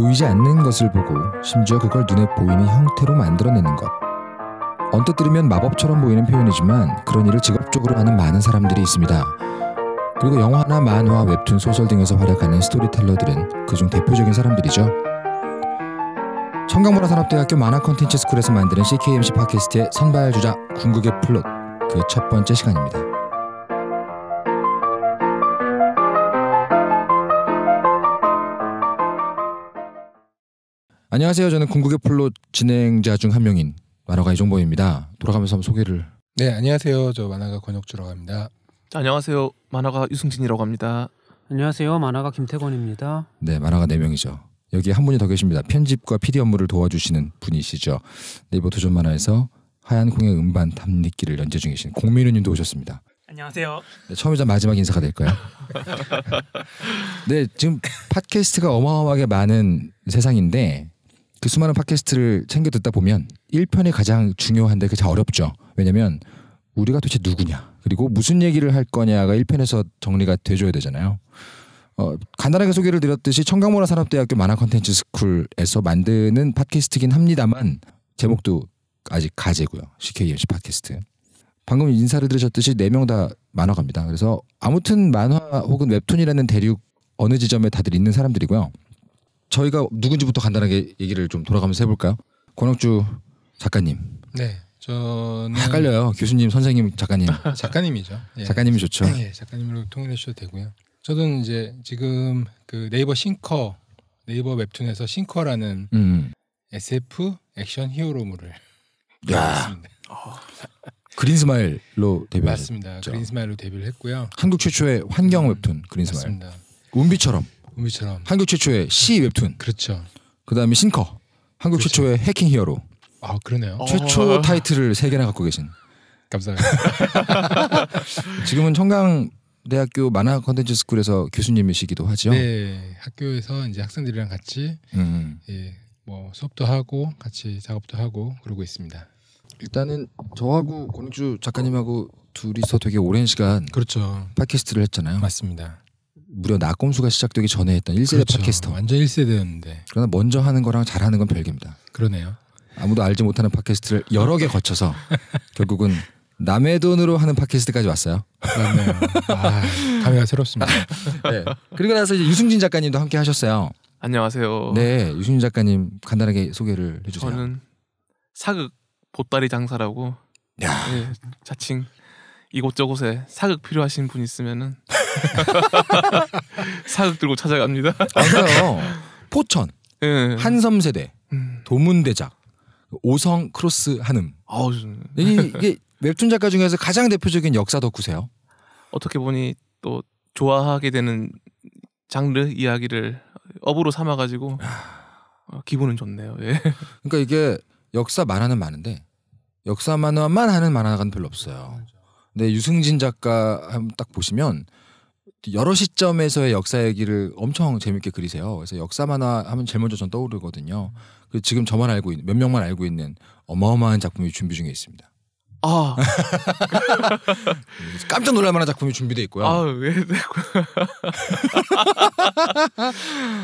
보이지 않는 것을 보고 심지어 그걸 눈에 보이는 형태로 만들어내는 것. 언뜻 들으면 마법처럼 보이는 표현이지만 그런 일을 직업적으로 하는 많은 사람들이 있습니다. 그리고 영화나 만화, 웹툰, 소설 등에서 활약하는 스토리텔러들은 그중 대표적인 사람들이죠. 청강문화산업대학교 만화컨텐츠 스쿨에서 만드는 CKMC 팟캐스트의 선발 주자 궁극의 플롯 그 첫 번째 시간입니다. 안녕하세요. 저는 궁극의 폴로 진행자 중 한 명인 만화가 이종범입니다. 돌아가면서 한번 소개를. 네, 안녕하세요. 저 만화가 권혁주라고 합니다. 안녕하세요. 만화가 유승진이라고 합니다. 안녕하세요. 만화가 김태권입니다. 네, 만화가 네 명이죠. 여기 한 분이 더 계십니다. 편집과 PD 업무를 도와주시는 분이시죠. 네이버 도전 만화에서 하얀 공의 음반 탐닉기를 연재 중이신 공민우님도 오셨습니다. 안녕하세요. 네, 처음이자 마지막 인사가 될까요? 네, 지금 팟캐스트가 어마어마하게 많은 세상인데 그 수많은 팟캐스트를 챙겨 듣다 보면 1편이 가장 중요한데 그게 참 어렵죠. 왜냐면 우리가 도대체 누구냐 그리고 무슨 얘기를 할 거냐가 1편에서 정리가 돼줘야 되잖아요. 어, 간단하게 소개를 드렸듯이 청강문화 산업대학교 만화 컨텐츠 스쿨에서 만드는 팟캐스트긴 합니다만 제목도 아직 가제고요. CKMC 팟캐스트. 방금 인사를 들으셨듯이 네 명 다 만화가입니다. 그래서 아무튼 만화 혹은 웹툰이라는 대륙 어느 지점에 다들 있는 사람들이고요. 저희가 누군지부터 간단하게 얘기를 좀 돌아가면서 해볼까요? 권혁주 작가님. 네. 저는 헷갈려요. 교수님, 선생님, 작가님. 작가님이죠. 예. 작가님이 좋죠. 예, 작가님으로 통일해 주셔도 되고요. 저는 이제 지금 그 네이버 싱커 네이버 웹툰에서 싱커라는 음. SF 액션 히어로물을 야. 어. 그린스마일로 데뷔 했습니다 그린스마일로 데뷔를 했고요. 한국 최초의 환경 웹툰 그린스마일. 맞습니다. 운비처럼. 은비처럼 한국 최초의 C 웹툰. 그렇죠. 그다음에 싱커 한국 그렇죠. 최초의 해킹 히어로. 아 그러네요. 어. 최초 어. 타이틀을 세 개나 갖고 계신. 감사합니다. 지금은 청강 대학교 만화 컨텐츠 스쿨에서 교수님이시기도 하죠. 네, 학교에서 이제 학생들이랑 같이 음. 예, 뭐 수업도 하고 같이 작업도 하고 그러고 있습니다. 일단은 저하고 권익주 작가님하고 둘이서 되게 오랜 시간 그렇죠. 팟캐스트를 했잖아요. 맞습니다. 무려 낙꼼수가 시작되기 전에 했던 1세대 그렇죠. 팟캐스터. 완전 1세대였는데. 그러나 먼저 하는 거랑 잘하는 건 별개입니다. 그러네요. 아무도 알지 못하는 팟캐스트를 여러 개 거쳐서 결국은 남의 돈으로 하는 팟캐스트까지 왔어요. 맞네요. 아, 감회가 새롭습니다. 네. 그리고 나서 이제 유승진 작가님도 함께 하셨어요. 안녕하세요. 네, 유승진 작가님 간단하게 소개를 해주세요. 저는 사극 보따리 장사라고 야. 네, 자칭 이곳저곳에 사극 필요하신 분 있으면은 사극 들고 찾아갑니다. 맞아요. 포천, 네. 한섬세대, 음. 도문대작, 오성 크로스 한음. 아우, 이게, 이게 웹툰 작가 중에서 가장 대표적인 역사 덕후세요. 어떻게 보니 또 좋아하게 되는 장르 이야기를 업으로 삼아가지고 아. 어, 기분은 좋네요. 예. 그러니까 이게 역사 만화는 많은데 역사 만화만 하는 만화가 별로 없어요. 네, 유승진 작가 한번 딱 보시면 여러 시점에서의 역사 얘기를 엄청 재밌게 그리세요. 그래서 역사 만화 하면 제일 먼저 전 떠오르거든요. 그 지금 저만 알고 있는 몇 명만 알고 있는 어마어마한 작품이 준비 중에 있습니다. 아 깜짝 놀랄만한 작품이 준비돼 있고요. 아왜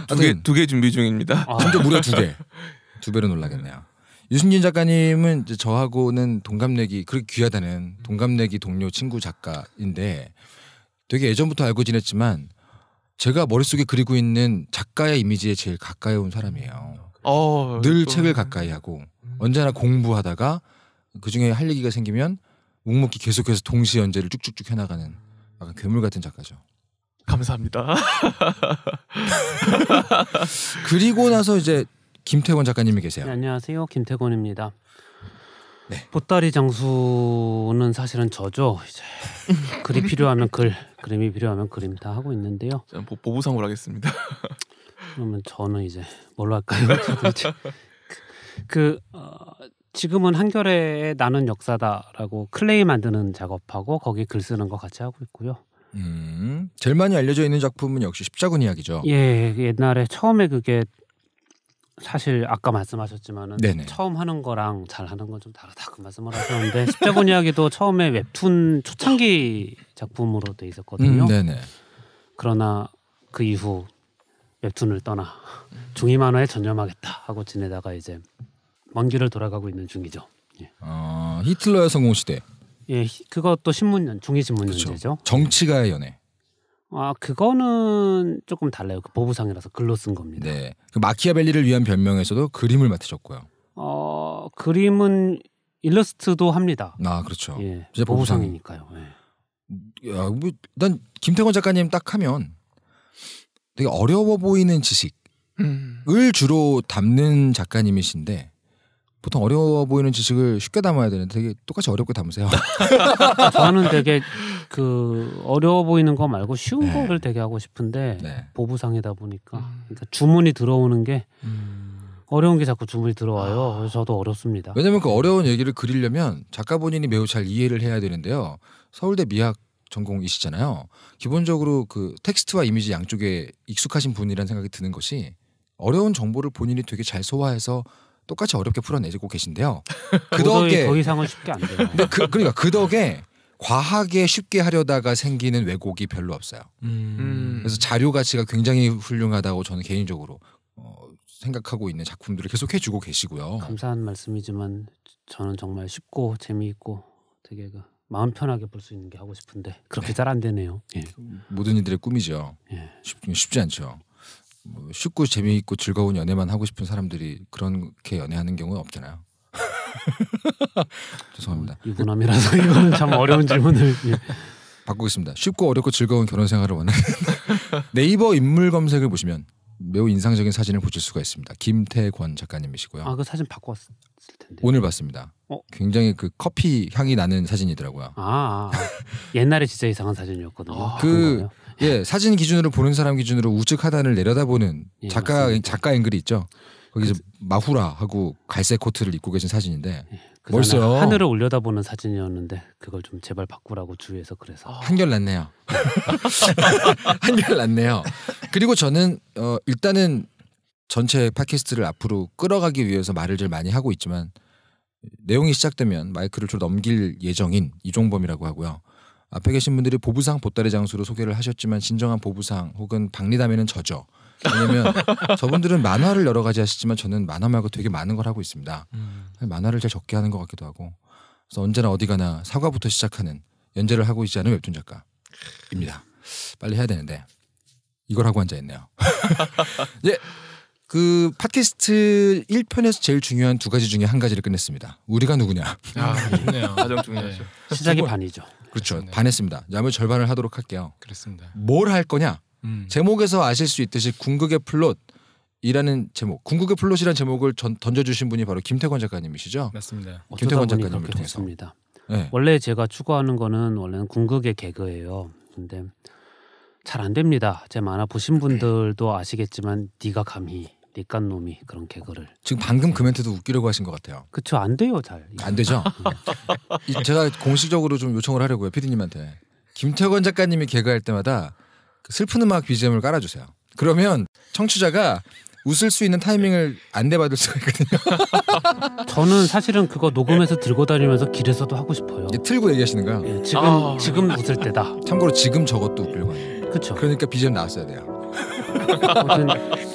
두개 두개 준비 중입니다. 진짜 무려 두 개. 두 배로 놀라겠네요. 유승균 작가님은 이제 저하고는 동갑내기 그렇게 귀하다는 동갑내기 동료 친구 작가인데 되게 예전부터 알고 지냈지만 제가 머릿속에 그리고 있는 작가의 이미지에 제일 가까이 온 사람이에요. 어, 늘 또... 책을 가까이 하고 언제나 공부하다가 그중에 할 얘기가 생기면 묵묵히 계속해서 동시 연재를 쭉쭉쭉 해나가는 약간 괴물 같은 작가죠. 감사합니다. 그리고 나서 이제 김태권 작가님이 계세요. 네, 안녕하세요. 김태권입니다. 네. 보따리 장수는 사실은 저죠. 이제 글이 필요하면 글, 그림이 필요하면 그림 다 하고 있는데요. 저는 보, 보상으로 하겠습니다. 그러면 저는 이제 뭘로 할까요? 그 어, 지금은 한결에 나는 역사다라고 클레이 만드는 작업하고 거기 글 쓰는 거 같이 하고 있고요. 음, 제일 많이 알려져 있는 작품은 역시 십자군 이야기죠. 예, 옛날에 처음에 그게 사실 아까 말씀하셨지만은 네네. 처음 하는 거랑 잘 하는 건 좀 다르다 그 말씀을 하셨는데 십자군 이야기도 처음에 웹툰 초창기 작품으로 돼 있었거든요. 음, 그러나 그 이후 웹툰을 떠나 중이 만화에 전념하겠다 하고 지내다가 이제 먼 길을 돌아가고 있는 중이죠. 예. 아 히틀러의 성공 시대. 예, 그것도 신문 연 중이 신문 그렇죠. 연재죠. 정치가의 연애. 아 그거는 조금 달라요. 그 보부상이라서 글로 쓴 겁니다. 네. 그 마키아벨리를 위한 변명에서도 그림을 맡으셨고요. 어 그림은 일러스트도 합니다. 아 그렇죠. 예, 이제 보부상이니까요. 예. 야, 뭐, 난 김태권 작가님 딱 하면 되게 어려워 보이는 지식을 음. 주로 담는 작가님이신데 보통 어려워 보이는 지식을 쉽게 담아야 되는데 되게 똑같이 어렵게 담으세요. 저는 되게 그 어려워 보이는 거 말고 쉬운 네. 거를 되게 하고 싶은데 네. 보부상이다 보니까 음. 그러니까 주문이 들어오는 게 음. 어려운 게 자꾸 주문이 들어와요. 아. 그래서 저도 어렵습니다. 왜냐면 그 어려운 얘기를 그리려면 작가 본인이 매우 잘 이해를 해야 되는데요. 서울대 미학 전공이시잖아요. 기본적으로 그 텍스트와 이미지 양쪽에 익숙하신 분이라는 생각이 드는 것이 어려운 정보를 본인이 되게 잘 소화해서 똑같이 어렵게 풀어내고 계신데요. 그 덕에 더 이상은 쉽게 안 돼요. 그, 그러니까 그 덕에 과하게 쉽게 하려다가 생기는 왜곡이 별로 없어요. 음. 음. 그래서 자료 가치가 굉장히 훌륭하다고 저는 개인적으로 어, 생각하고 있는 작품들을 계속 해주고 계시고요. 감사한 말씀이지만 저는 정말 쉽고 재미있고 되게 그 마음 편하게 볼 수 있는 게 하고 싶은데 그렇게 네. 잘안 되네요. 예. 모든 이들의 꿈이죠. 예. 쉽, 쉽지 않죠. 뭐 쉽고 재미있고 즐거운 연애만 하고 싶은 사람들이 그렇게 연애하는 경우는 없잖아요. 죄송합니다. 어, 유부남이라서 이거는 참 어려운 질문을 예. 바꾸겠습니다. 쉽고 어렵고 즐거운 결혼 생활을 원하는 네이버 인물 검색을 보시면 매우 인상적인 사진을 보실 수가 있습니다. 김태권 작가님이시고요. 아 그 사진 바꿨을 텐데. 오늘 봤습니다. 어? 굉장히 그 커피 향이 나는 사진이더라고요. 아, 아. 아. 옛날에 진짜 이상한 사진이었거든요. 아, 그 예, 사진 기준으로 보는 사람 기준으로 우측 하단을 내려다보는 예, 작가 맞습니다. 작가 앵글이 있죠. 거기서 그, 마후라 하고 갈색 코트를 입고 계신 사진인데 예, 벌써 그 하늘을 올려다보는 사진이었는데 그걸 좀 제발 바꾸라고 주위에서 그래서 아. 한결 낫네요. 한결 낫네요. 그리고 저는 어, 일단은 전체 팟캐스트를 앞으로 끌어가기 위해서 말을 제일 많이 하고 있지만 내용이 시작되면 마이크를 좀 넘길 예정인 이종범이라고 하고요. 앞에 계신 분들이 보부상 보따리 장수로 소개를 하셨지만 진정한 보부상 혹은 박리담에는 저죠. 왜냐면 저분들은 만화를 여러 가지 하시지만 저는 만화 말고 되게 많은 걸 하고 있습니다. 음. 만화를 잘 적게 하는 것 같기도 하고 그래서 언제나 어디 가나 사과부터 시작하는 연재를 하고 있지 않은 웹툰 작가입니다. 빨리 해야 되는데 이걸 하고 앉아 있네요. 예, 그 팟캐스트 1편에서 제일 중요한 두 가지 중에 한 가지를 끝냈습니다. 우리가 누구냐. 아, 가장 중요하죠. 네. 시작이 반이죠. 그렇죠. 네 반했습니다. 나머지 절반을 하도록 할게요. 그렇습니다. 뭘 할 거냐? 음. 제목에서 아실 수 있듯이 궁극의 플롯 이라는 제목, 궁극의 플롯이라는 제목을 전, 던져주신 분이 바로 김태권 작가님이시죠? 맞습니다. 김태권 작가님을 통해서. 습니다 네. 원래 제가 추구하는 거는 원래는 궁극의 개그예요. 근데 잘 안 됩니다. 제 만화 보신 분들도 아시겠지만 네가 감히 니깐 놈이 그런 개그를 지금 방금 그 멘트도 웃기려고 하신 것 같아요. 그쵸 안 돼요 잘. 안 되죠. 네. 제가 공식적으로 좀 요청을 하려고요 피디님한테 김태권 작가님이 개그할 때마다 그 슬픈 음악 BGM을 깔아주세요. 그러면 청취자가 웃을 수 있는 타이밍을 안내받을 수가 있거든요. 저는 사실은 그거 녹음해서 들고 다니면서 길에서도 하고 싶어요. 이 틀고 얘기하시는 거야. 예, 지금 아... 지금 웃을 때다. 참고로 지금 저것도 웃기려고 하는. 그렇죠. 그러니까 BGM 나왔어야 돼요.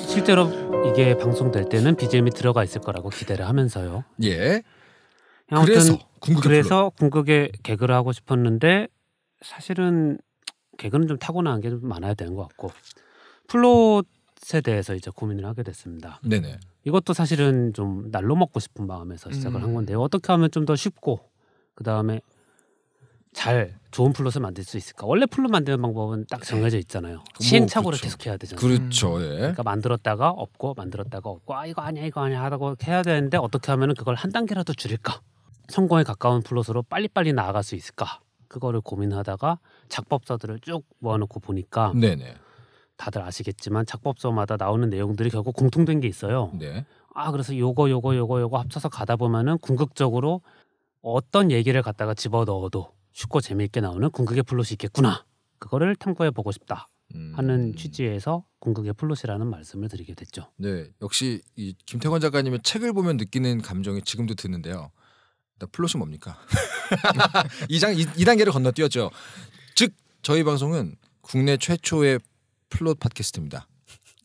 실제로 이게 방송될 때는 BGM이 들어가 있을 거라고 기대를 하면서요. 예. 아무튼 그래서 궁극의 그래서 궁극의 개그를 하고 싶었는데 사실은 개그는 좀 타고난 게 좀 많아야 되는 것 같고 플롯에 대해서 이제 고민을 하게 됐습니다. 네네. 이것도 사실은 좀 날로 먹고 싶은 마음에서 시작을 음. 한건데 어떻게 하면 좀 더 쉽고 그 다음에 잘 좋은 플롯을 만들 수 있을까? 원래 플롯 만드는 방법은 딱 정해져 네. 있잖아요. 그 뭐 시행착오를 뭐, 계속 해야 되잖아요. 그렇죠. 음. 예. 그러니까 만들었다가 없고 만들었다가 없고 아 이거 아니야 이거 아니야 하다고 해야 되는데 어떻게 하면 은 그걸 한 단계라도 줄일까? 성공에 가까운 플롯으로 빨리빨리 나아갈 수 있을까? 그거를 고민하다가 작법서들을 쭉 모아놓고 보니까 네네. 다들 아시겠지만 작법서마다 나오는 내용들이 결국 공통된 게 있어요. 네. 아 그래서 요거 요거 요거 요거 합쳐서 가다 보면은 궁극적으로 어떤 얘기를 갖다가 집어 넣어도 쉽고 재미있게 나오는 궁극의 플롯이 있겠구나. 그거를 탐구해 보고 싶다. 음. 하는 취지에서 궁극의 플롯이라는 말씀을 드리게 됐죠. 네, 역시 이 김태권 작가님의 책을 보면 느끼는 감정이 지금도 드는데요. 일 플롯이 뭡니까? 이장 이, 단계를 건너뛰었죠. 즉 저희 방송은 국내 최초의 플롯 팟캐스트입니다.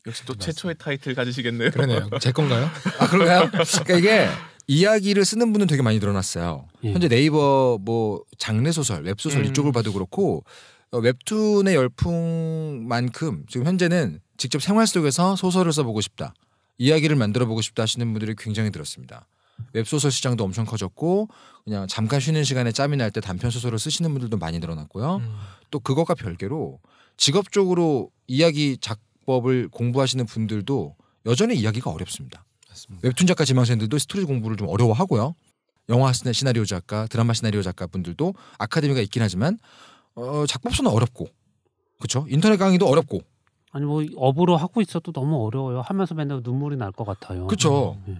역시 또 네, 최초의 타이틀 가지시겠네요. 그러네요. 제 건가요? 아 그런가요? 그러니까 이게 이야기를 쓰는 분은 되게 많이 늘어났어요. 예. 현재 네이버 뭐 장르 소설, 웹 소설 음. 이쪽을 봐도 그렇고 어, 웹툰의 열풍만큼 지금 현재는 직접 생활 속에서 소설을 써보고 싶다, 이야기를 만들어 보고 싶다 하시는 분들이 굉장히 늘었습니다. 웹 소설 시장도 엄청 커졌고 그냥 잠깐 쉬는 시간에 짬이 날 때 단편 소설을 쓰시는 분들도 많이 늘어났고요. 음. 또 그것과 별개로 직업적으로 이야기 작법을 공부하시는 분들도 여전히 이야기가 어렵습니다. 맞습니다. 웹툰 작가 지망생들도 스토리 공부를 좀 어려워하고요. 영화 시나리오 작가, 드라마 시나리오 작가분들도 아카데미가 있긴 하지만 어, 작법서는 어렵고 그렇죠. 인터넷 강의도 어렵고 아니 뭐 업으로 하고 있어도 너무 어려워요. 하면서 맨날 눈물이 날 것 같아요. 그렇죠. 네.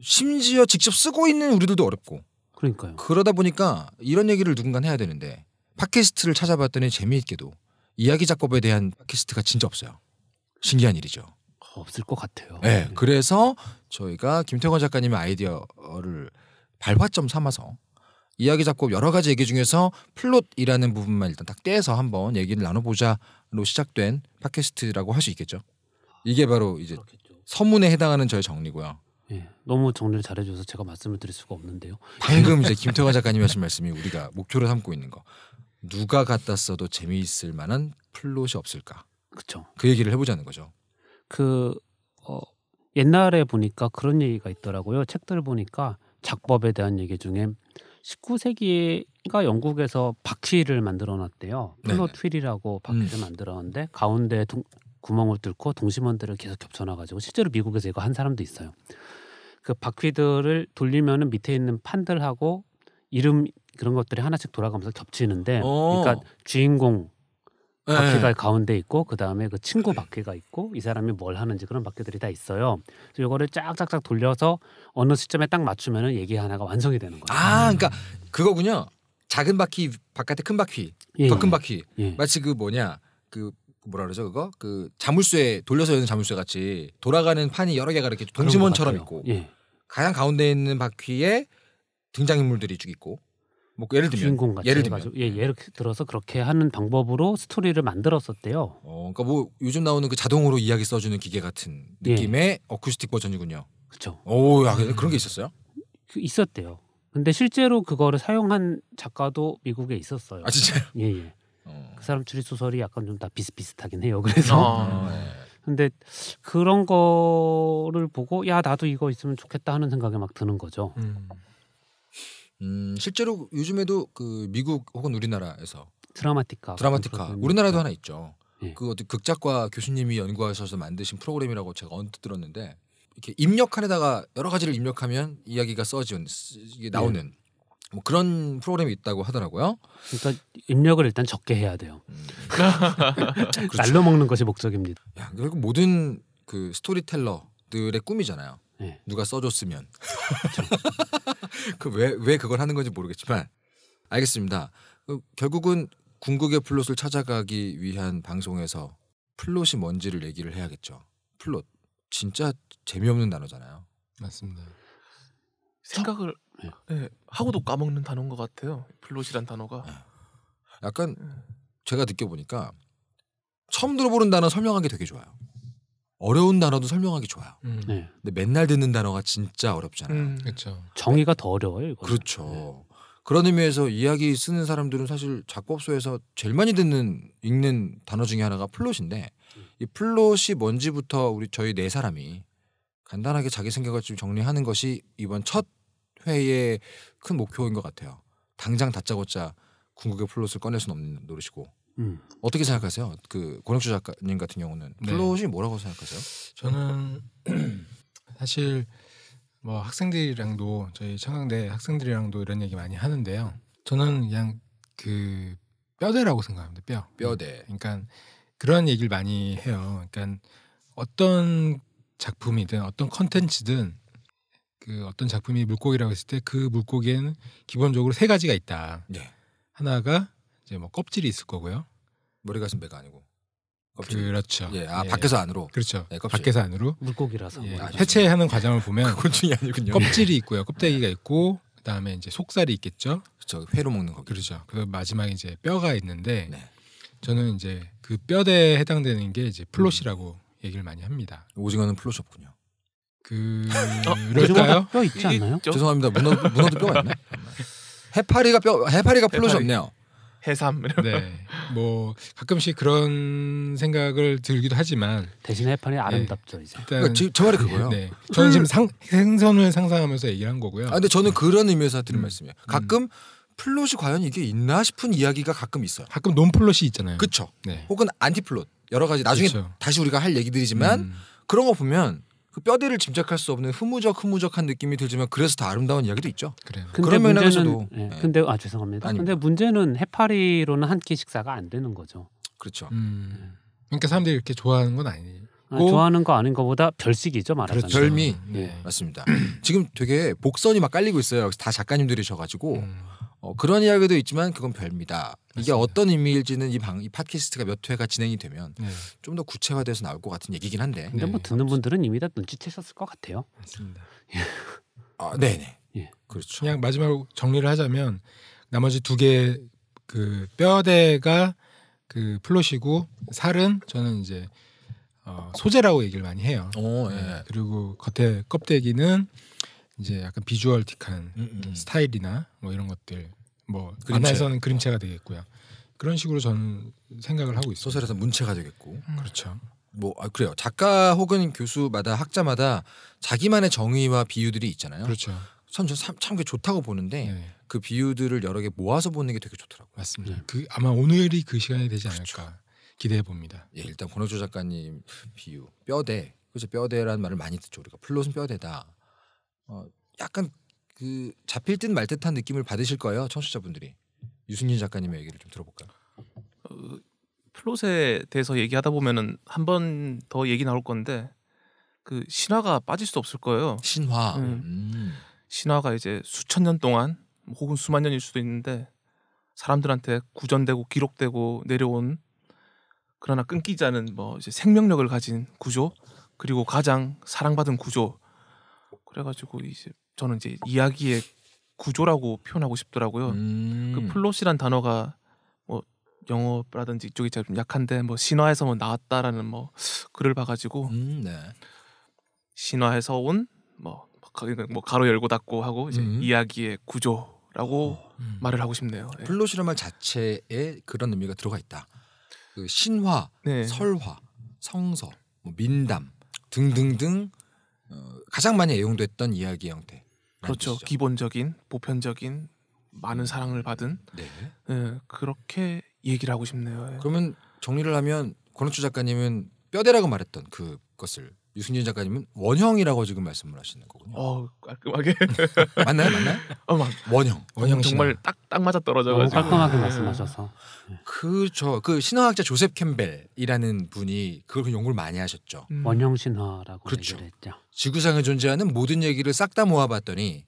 심지어 직접 쓰고 있는 우리들도 어렵고 그러니까요. 그러다 보니까 이런 얘기를 누군가 해야 되는데 팟캐스트를 찾아봤더니 재미있게도 이야기 작법에 대한 팟캐스트가 진짜 없어요. 신기한 일이죠. 없을 것 같아요. 네, 네. 그래서 저희가 김태권 작가님의 아이디어를 발화점 삼아서 이야기 잡고 여러 가지 얘기 중에서 플롯이라는 부분만 일단 딱 떼서 한번 얘기를 나눠보자로 시작된 팟캐스트라고 할 수 있겠죠. 이게 바로 이제 그렇겠죠. 서문에 해당하는 저의 정리고요. 예, 너무 정리를 잘해줘서 제가 말씀을 드릴 수가 없는데요. 방금 이제 김태관 작가님 하신 말씀이 우리가 목표로 삼고 있는 거 누가 갖다 써도 재미있을 만한 플롯이 없을까. 그렇죠. 그 얘기를 해보자는 거죠. 그 어, 옛날에 보니까 그런 얘기가 있더라고요. 책들 보니까 작법에 대한 얘기 중에 19세기가 영국에서 바퀴를 만들어 놨대요. 네. 플로 윌이라고 바퀴를 음. 만들었는데 가운데 동, 구멍을 뚫고 동심원들을 계속 겹쳐놔 가지고 실제로 미국에서 이거 한 사람도 있어요. 그 바퀴들을 돌리면은 밑에 있는 판들하고 이름 그런 것들이 하나씩 돌아가면서 겹치는데 오. 그러니까 주인공 예. 바퀴가 가운데 있고 그 다음에 그 친구 바퀴가 있고 이 사람이 뭘 하는지 그런 바퀴들이 다 있어요. 그래서 이거를 쫙 쫙 쫙 돌려서 어느 시점에 딱 맞추면은 얘기 하나가 완성이 되는 거예요. 아, 음. 그러니까 그거군요. 작은 바퀴 바깥에 큰 바퀴, 예, 더큰 예. 바퀴. 예. 마치 그 뭐냐 그 뭐라 그러죠 그거 그 자물쇠 돌려서 여는 자물쇠 같이 돌아가는 판이 여러 개가 이렇게 동심원처럼 있고 예. 가장 가운데 있는 바퀴에 등장인물들이 쭉 있고 뭐 예를 들면 예를 들면 예, 네. 예를 들어서 그렇게 하는 방법으로 스토리를 만들었었대요. 어, 그러니까 뭐 요즘 나오는 그 자동으로 이야기 써주는 기계 같은 예. 느낌의 예. 어쿠스틱 버전이군요. 그렇죠. 오, 야, 그런 게 있었어요? 그 있었대요. 근데 실제로 그거를 사용한 작가도 미국에 있었어요. 아 진짜요? 예, 예. 어. 그 사람 추리 소설이 약간 좀 다 비슷비슷하긴 해요. 그래서. 어, 네. 근데 그런 거를 보고 야 나도 이거 있으면 좋겠다 하는 생각이 막 드는 거죠. 음. 음, 실제로 요즘에도 그 미국 혹은 우리나라에서 드라마티카 드라마티카 우리나라도 네. 하나 있죠. 예. 그 어떤 극작과 교수님이 연구하셔서 만드신 프로그램이라고 제가 언뜻 들었는데 이렇게 입력칸에다가 여러 가지를 입력하면 이야기가 써지 이게 예. 나오는 예. 뭐 그런 프로그램이 있다고 하더라고요. 그러니까 입력을 일단 적게 해야 돼요. 음. 그렇죠. 날로 먹는 것이 목적입니다. 야, 그리고 모든 그 스토리텔러들의 꿈이잖아요. 네. 누가 써줬으면 그왜왜 왜 그걸 하는 건지 모르겠지만 알겠습니다. 어, 결국은 궁극의 플롯을 찾아가기 위한 방송에서 플롯이 뭔지를 얘기를 해야겠죠. 플롯 진짜 재미없는 단어잖아요. 맞습니다. 생각을 네. 네. 하고도 까먹는 단어인 것 같아요. 플롯이란 단어가 예. 약간 제가 느껴보니까 처음 들어보는 단어 설명하기 되게 좋아요. 어려운 단어도 설명하기 좋아요. 음. 네. 근데 맨날 듣는 단어가 진짜 어렵잖아요. 음. 그렇죠. 정의가 더 어려워요. 이거는. 그렇죠. 네. 그런 의미에서 이야기 쓰는 사람들은 사실 작법소에서 제일 많이 듣는 읽는 단어 중에 하나가 플롯인데 이 플롯이 뭔지부터 우리 저희 네 사람이 간단하게 자기 생각을 좀 정리하는 것이 이번 첫 회의 큰 목표인 것 같아요. 당장 다짜고짜 궁극의 플롯을 꺼낼 수는 없는 노릇이고 음. 어떻게 생각하세요? 그 권혁주 작가님 같은 경우는 플롯이 네. 뭐라고 생각하세요? 저는 사실 뭐 학생들이랑도 저희 청강대 학생들이랑도 이런 얘기 많이 하는데요. 저는 그냥 그 뼈대라고 생각합니다. 뼈. 음. 뼈대. 그러니까 그런 얘기를 많이 해요. 그러니까 어떤 작품이든 어떤 컨텐츠든 그 어떤 작품이 물고기라고 했을 때 그 물고기에는 기본적으로 세 가지가 있다. 네. 하나가 이제 뭐 껍질이 있을 거고요. 머리가슴배가 아니고. 껍질. 그렇죠. 예, 아 예. 밖에서 안으로. 그렇죠. 예, 밖에서 안으로. 물고기라서. 예, 아, 해체하는 과정을 보면 곤충이 아니군요. 껍질이 있고요. 껍데기가 예. 있고 그다음에 이제 속살이 있겠죠. 그렇죠. 회로 먹는 거. 그렇죠. 그리고 마지막에 이제 뼈가 있는데 네. 저는 이제 그 뼈대에 해당되는 게 이제 플롯이라고 음. 얘기를 많이 합니다. 오징어는 플롯이 없군요. 그럴까요? 어, 뼈 있지 않나요? 죄송합니다. 문어 문어도 뼈가 있나? 해파리가 뼈 해파리가 플롯이 해파리. 없네요. 해삼 이런 네. 뭐 가끔씩 그런 생각을 들기도 하지만 대신 해판이 네. 아름답죠 이제. 그러니까 지- 저 말이 그거예요. 네. 저는 지금 상, 생선을 상상하면서 얘기한 거고요. 아 근데 저는 그런 의미에서 드린 음. 말씀이에요. 음. 가끔 플롯이 과연 이게 있나 싶은 이야기가 가끔 있어요. 가끔 논플롯이 있잖아요. 그쵸? 네. 혹은 안티플롯 여러 가지 나중에 그쵸. 다시 우리가 할 얘기들이지만 음. 그런 거 보면 그 뼈대를 짐작할 수 없는 흐무적 흐무적한 느낌이 들지만 그래서 더 아름다운 이야기도 있죠. 그래요. 근데 그런 문제는, 예, 예. 근데 아 죄송합니다. 아닙니다. 근데 문제는 해파리로는 한 끼 식사가 안 되는 거죠. 그렇죠. 음, 예. 그러니까 사람들이 이렇게 좋아하는 건 아니에요. 아, 좋아하는 거 아닌 거보다 별식이죠 말하자면. 그렇죠. 별미 네. 맞습니다. 지금 되게 복선이 막 깔리고 있어요. 다 작가님들이셔가지고 음. 어, 그런 이야기도 있지만 그건 별미다. 맞습니다. 이게 어떤 의미일지는 이 방 이 팟캐스트가 몇 회가 진행이 되면 네. 좀더 구체화돼서 나올 것 같은 얘기긴 한데. 근데 뭐 네. 듣는 분들은 이미 다 눈치채셨을 것 같아요. 맞습니다. 예. 아, 네네. 예. 그렇죠. 그냥 마지막으로 정리를 하자면 나머지 두 개 그 뼈대가 그 플롯이고 살은 저는 이제 어, 소재라고 얘기를 많이 해요. 오, 어, 예. 네. 그리고 겉에 껍데기는 이제 약간 비주얼틱한 음음. 음, 음. 스타일이나 뭐 이런 것들 뭐 그림체. 만화에서는 그림체가 되겠고요. 그런 식으로 저는 생각을 하고 있어요. 소설에서 문체가 되겠고 음. 그렇죠. 뭐 아, 그래요. 작가 혹은 교수마다 학자마다 자기만의 정의와 비유들이 있잖아요. 그렇죠. 참참 참 그게 좋다고 보는데 네. 그 비유들을 여러 개 모아서 보는 게 되게 좋더라고요. 맞습니다. 네. 그 아마 오늘이 그 시간이 되지 않을까 그렇죠. 기대해 봅니다. 예, 일단 권호조 작가님 비유 뼈대 그래서 뼈대라는 말을 많이 듣죠 우리가 플롯은 뼈대다. 어, 약간 그 잡힐 듯 말 듯한 느낌을 받으실 거예요 청취자분들이 유승진 작가님의 얘기를 좀 들어볼까요? 어, 플롯에 대해서 얘기하다 보면은 한 번 더 얘기 나올 건데 그 신화가 빠질 수 없을 거예요. 신화. 음. 음. 신화가 이제 수천 년 동안 혹은 수만 년일 수도 있는데 사람들한테 구전되고 기록되고 내려온 그러나 끊기지 않은 뭐 이제 생명력을 가진 구조 그리고 가장 사랑받은 구조 그래가지고 이제 저는 이제 이야기의 구조라고 표현하고 싶더라고요. 그 음. 그 플롯이란 단어가 뭐 영어라든지 이쪽이 좀 약한데 뭐 신화에서 뭐 나왔다라는 뭐 글을 봐가지고 음, 네. 신화에서 온뭐 뭐 가로 열고 닫고 하고 이제 음. 이야기의 구조라고 어, 음. 말을 하고 싶네요. 네. 플롯이란 말 자체에 그런 의미가 들어가 있다. 그 신화, 네. 설화, 성서, 뭐 민담 등등등 어, 가장 많이 애용됐던 이야기 형태. 그렇죠. 뜻이죠. 기본적인, 보편적인, 많은 음. 사랑을 받은. 네. 네 그렇게 얘기를 하고 싶네요. 예. 그러면 정리를 하면 권은추 작가님은 뼈대라고 말했던 그것을 유승진 작가님은 원형이라고 지금 말씀을 하시는 거군요. 어 깔끔하게 맞나요, 맞나요? 어, 맞. 원형, 어, 원형 정말 딱딱 맞아 떨어져가지고 깔끔하게 네. 말씀하셔서 그저그 네. 그 신화학자 조셉 캠벨이라는 분이 그걸 연구를 많이 하셨죠. 음. 원형 신화라고 그렇죠. 했죠. 지구상에 존재하는 모든 얘기를 싹 다 모아봤더니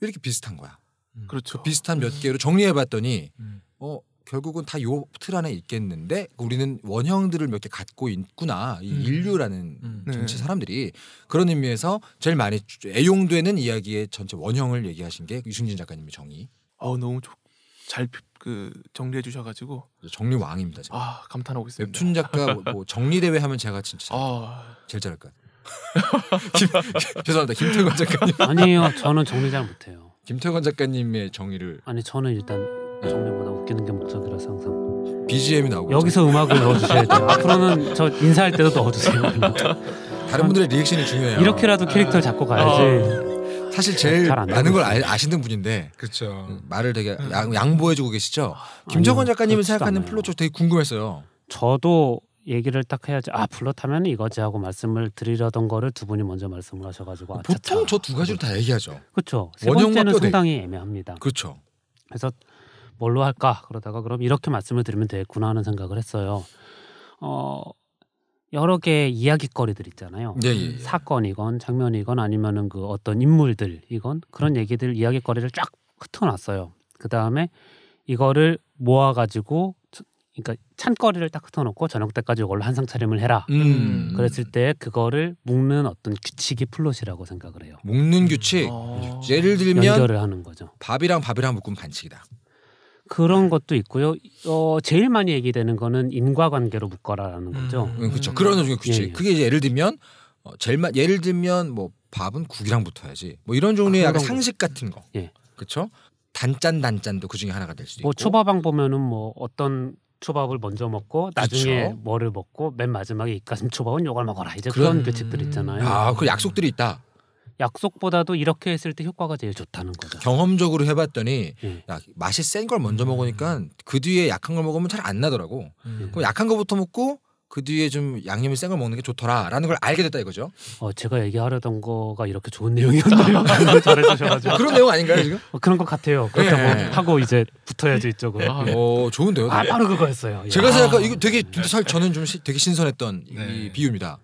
이렇게 비슷한 거야. 음. 그렇죠. 그 비슷한 몇 개로 정리해봤더니 음. 어 결국은 다요틀 안에 있겠는데 우리는 원형들을 몇 개 갖고 있구나 이 음. 인류라는 음. 전체 네. 사람들이 그런 의미에서 제일 많이 애용되는 이야기의 전체 원형을 얘기하신 게 유승진 작가님의 정의. 아어 너무 잘그 정리해 주셔가지고 정리 왕입니다. 제가. 아 감탄하고 있습니다. 툰 작가 뭐, 뭐 정리 대회 하면 제가 진짜 아... 제일 잘할 것 같아요. 죄송합니다 김태관 작가님. 아니에요 저는 정리 잘 못해요. 김태관 작가님의 정의를 아니 저는 일단 그 정면보다 웃기는 게 목적이라서 항상 BGM이 나오고 여기서 음악을 넣어주셔야죠 앞으로는 저 인사할 때도 넣어주세요 다른 분들의 리액션이 중요해요 이렇게라도 캐릭터를 잡고 가야지 아. 사실 네, 제일 많은 걸 아, 시는 분인데 그렇죠 음, 말을 되게 음. 양, 보해주고 계시죠 김정원 작가님이 생각하는 않아요. 플롯 쪽 되게 궁금했어요 저도 얘기를 딱 해야지 아 플롯하면 이거지 하고 말씀을 드리려던 거를 두 분이 먼저 말씀을 하셔가지고 아, 보통 저 두 가지로 다 얘기하죠 그렇죠 세 번째는 상당히 애매합니다 그렇죠 그래서 뭘로 할까 그러다가 그럼 이렇게 말씀을 드리면 되겠구나 하는 생각을 했어요. 어 여러 개의 이야기거리들 있잖아요. 예, 예, 예. 사건이건 장면이건 아니면은 그 어떤 인물들이건 그런 얘기들 이야기거리를 쫙 흩어놨어요. 그 다음에 이거를 모아가지고 그러니까 찬거리를 딱 흩어놓고 저녁 때까지 이걸로 한상 차림을 해라. 음. 그랬을 때 그거를 묶는 어떤 규칙이 플롯이라고 생각을 해요. 묶는 규칙. 아. 예를 들면 연결을 하는 거죠. 밥이랑 밥이랑 묶으면 반칙이다. 그런 네. 것도 있고요. 어 제일 많이 얘기되는 거는 인과관계로 묶어라라는 음. 거죠. 음, 그렇죠. 그런 중에 음. 그렇지. 예, 예. 그게 이제 예를 들면 어, 제일 마, 예를 들면 뭐 밥은 국이랑 붙어야지. 뭐 이런 종류의 아, 약간 상식 같은 거. 예. 그렇죠. 단짠 단짠도 그 중에 하나가 될 수도 뭐 있고. 초밥왕 보면은 뭐 어떤 초밥을 먼저 먹고 나중에 그렇 뭐를 먹고 맨 마지막에 입가슴 초밥은 요걸 먹어라 이제 그런, 그런 규칙들 있잖아요. 아그 약속들이 있다. 약속보다도 이렇게 했을 때 효과가 제일 좋다는 거죠. 경험적으로 해봤더니 예. 야, 맛이 센 걸 먼저 음. 먹으니까 그 뒤에 약한 걸 먹으면 잘 안 나더라고. 음. 예. 그럼 약한 거부터 먹고 그 뒤에 좀 양념이 센 걸 먹는 게 좋더라라는 걸 알게 됐다 이거죠. 어 제가 얘기하려던 거가 이렇게 좋은 내용이었나요? 잘해주셔가지고 그런 내용 아닌가요 지금? 어, 그런 것 같아요. 그렇게 예. 하고 이제 붙어야지 이쪽으로. 아, 어 좋은데요. 아 바로 그거였어요. 제가 생각한 이거 되게 잘 저는 좀 시, 되게 신선했던 네. 이 비유입니다.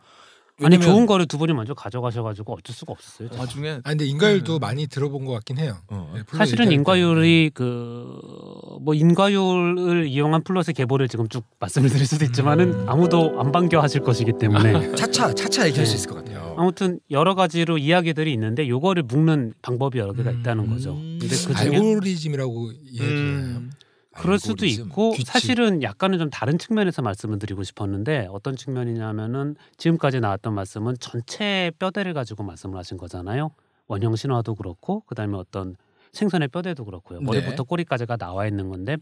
아니 좋은 거를 두 분이 먼저 가져가셔가지고 어쩔 수가 없었어요. 제중에아 근데 인과율도 음. 많이 들어본 것 같긴 해요. 어. 네, 사실은 인과율이 그 뭐 인과율을 이용한 플롯의 개보를 지금 쭉 말씀을 드릴 수도 있지만은 음. 아무도 안 반겨 하실 것이기 때문에 차차 차차 얘기할 네. 수 있을 것 같아요. 음. 아무튼 여러 가지로 이야기들이 있는데 요거를 묶는 방법이 여러 개가 있다는 거죠. 근데 그 중에 알고리즘이라고 얘기해요. 음. 그럴 수도 있고 규칙. 사실은 약간은 좀 다른 측면에서 말씀을 드리고 싶었는데 어떤 측면이냐면은 지금까지 나왔던 말씀은 전체 뼈대를 가지고 말씀을 하신 거잖아요. 원형 신화도 그렇고 그다음에 어떤 생선의 뼈대도 그렇고요. 네. 머리부터 꼬리까지가 나와 있는 건데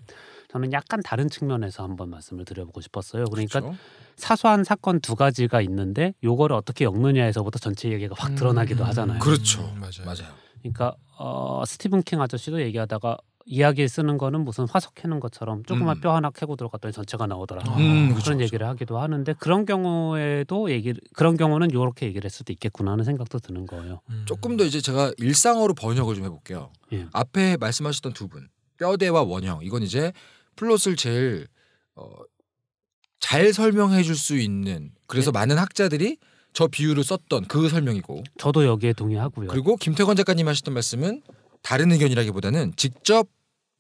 저는 약간 다른 측면에서 한번 말씀을 드려보고 싶었어요. 그러니까 그렇죠. 사소한 사건 두 가지가 있는데 요거를 어떻게 엮느냐에서부터 전체 얘기가 확 드러나기도 음, 하잖아요. 그렇죠. 음, 그렇죠. 맞아요. 맞아요. 그러니까 어, 스티븐 킹 아저씨도 얘기하다가 이야기에 쓰는 거는 무슨 화석 캐는 것처럼 조그만 음. 뼈 하나 캐고 들어갔더니 전체가 나오더라 아, 음, 그런 그쵸, 얘기를 하기도 하는데 그런 경우에도 얘기 그런 경우는 이렇게 얘기를 할 수도 있겠구나 하는 생각도 드는 거예요. 음. 조금 더 이제 제가 일상어로 번역을 좀 해볼게요. 예. 앞에 말씀하셨던 두 분 뼈대와 원형 이건 이제 플롯을 제일 어, 잘 설명해 줄 수 있는 그래서 네. 많은 학자들이 저 비유를 썼던 그 설명이고 저도 여기에 동의하고요. 그리고 김태권 작가님 하셨던 말씀은 다른 의견이라기보다는 직접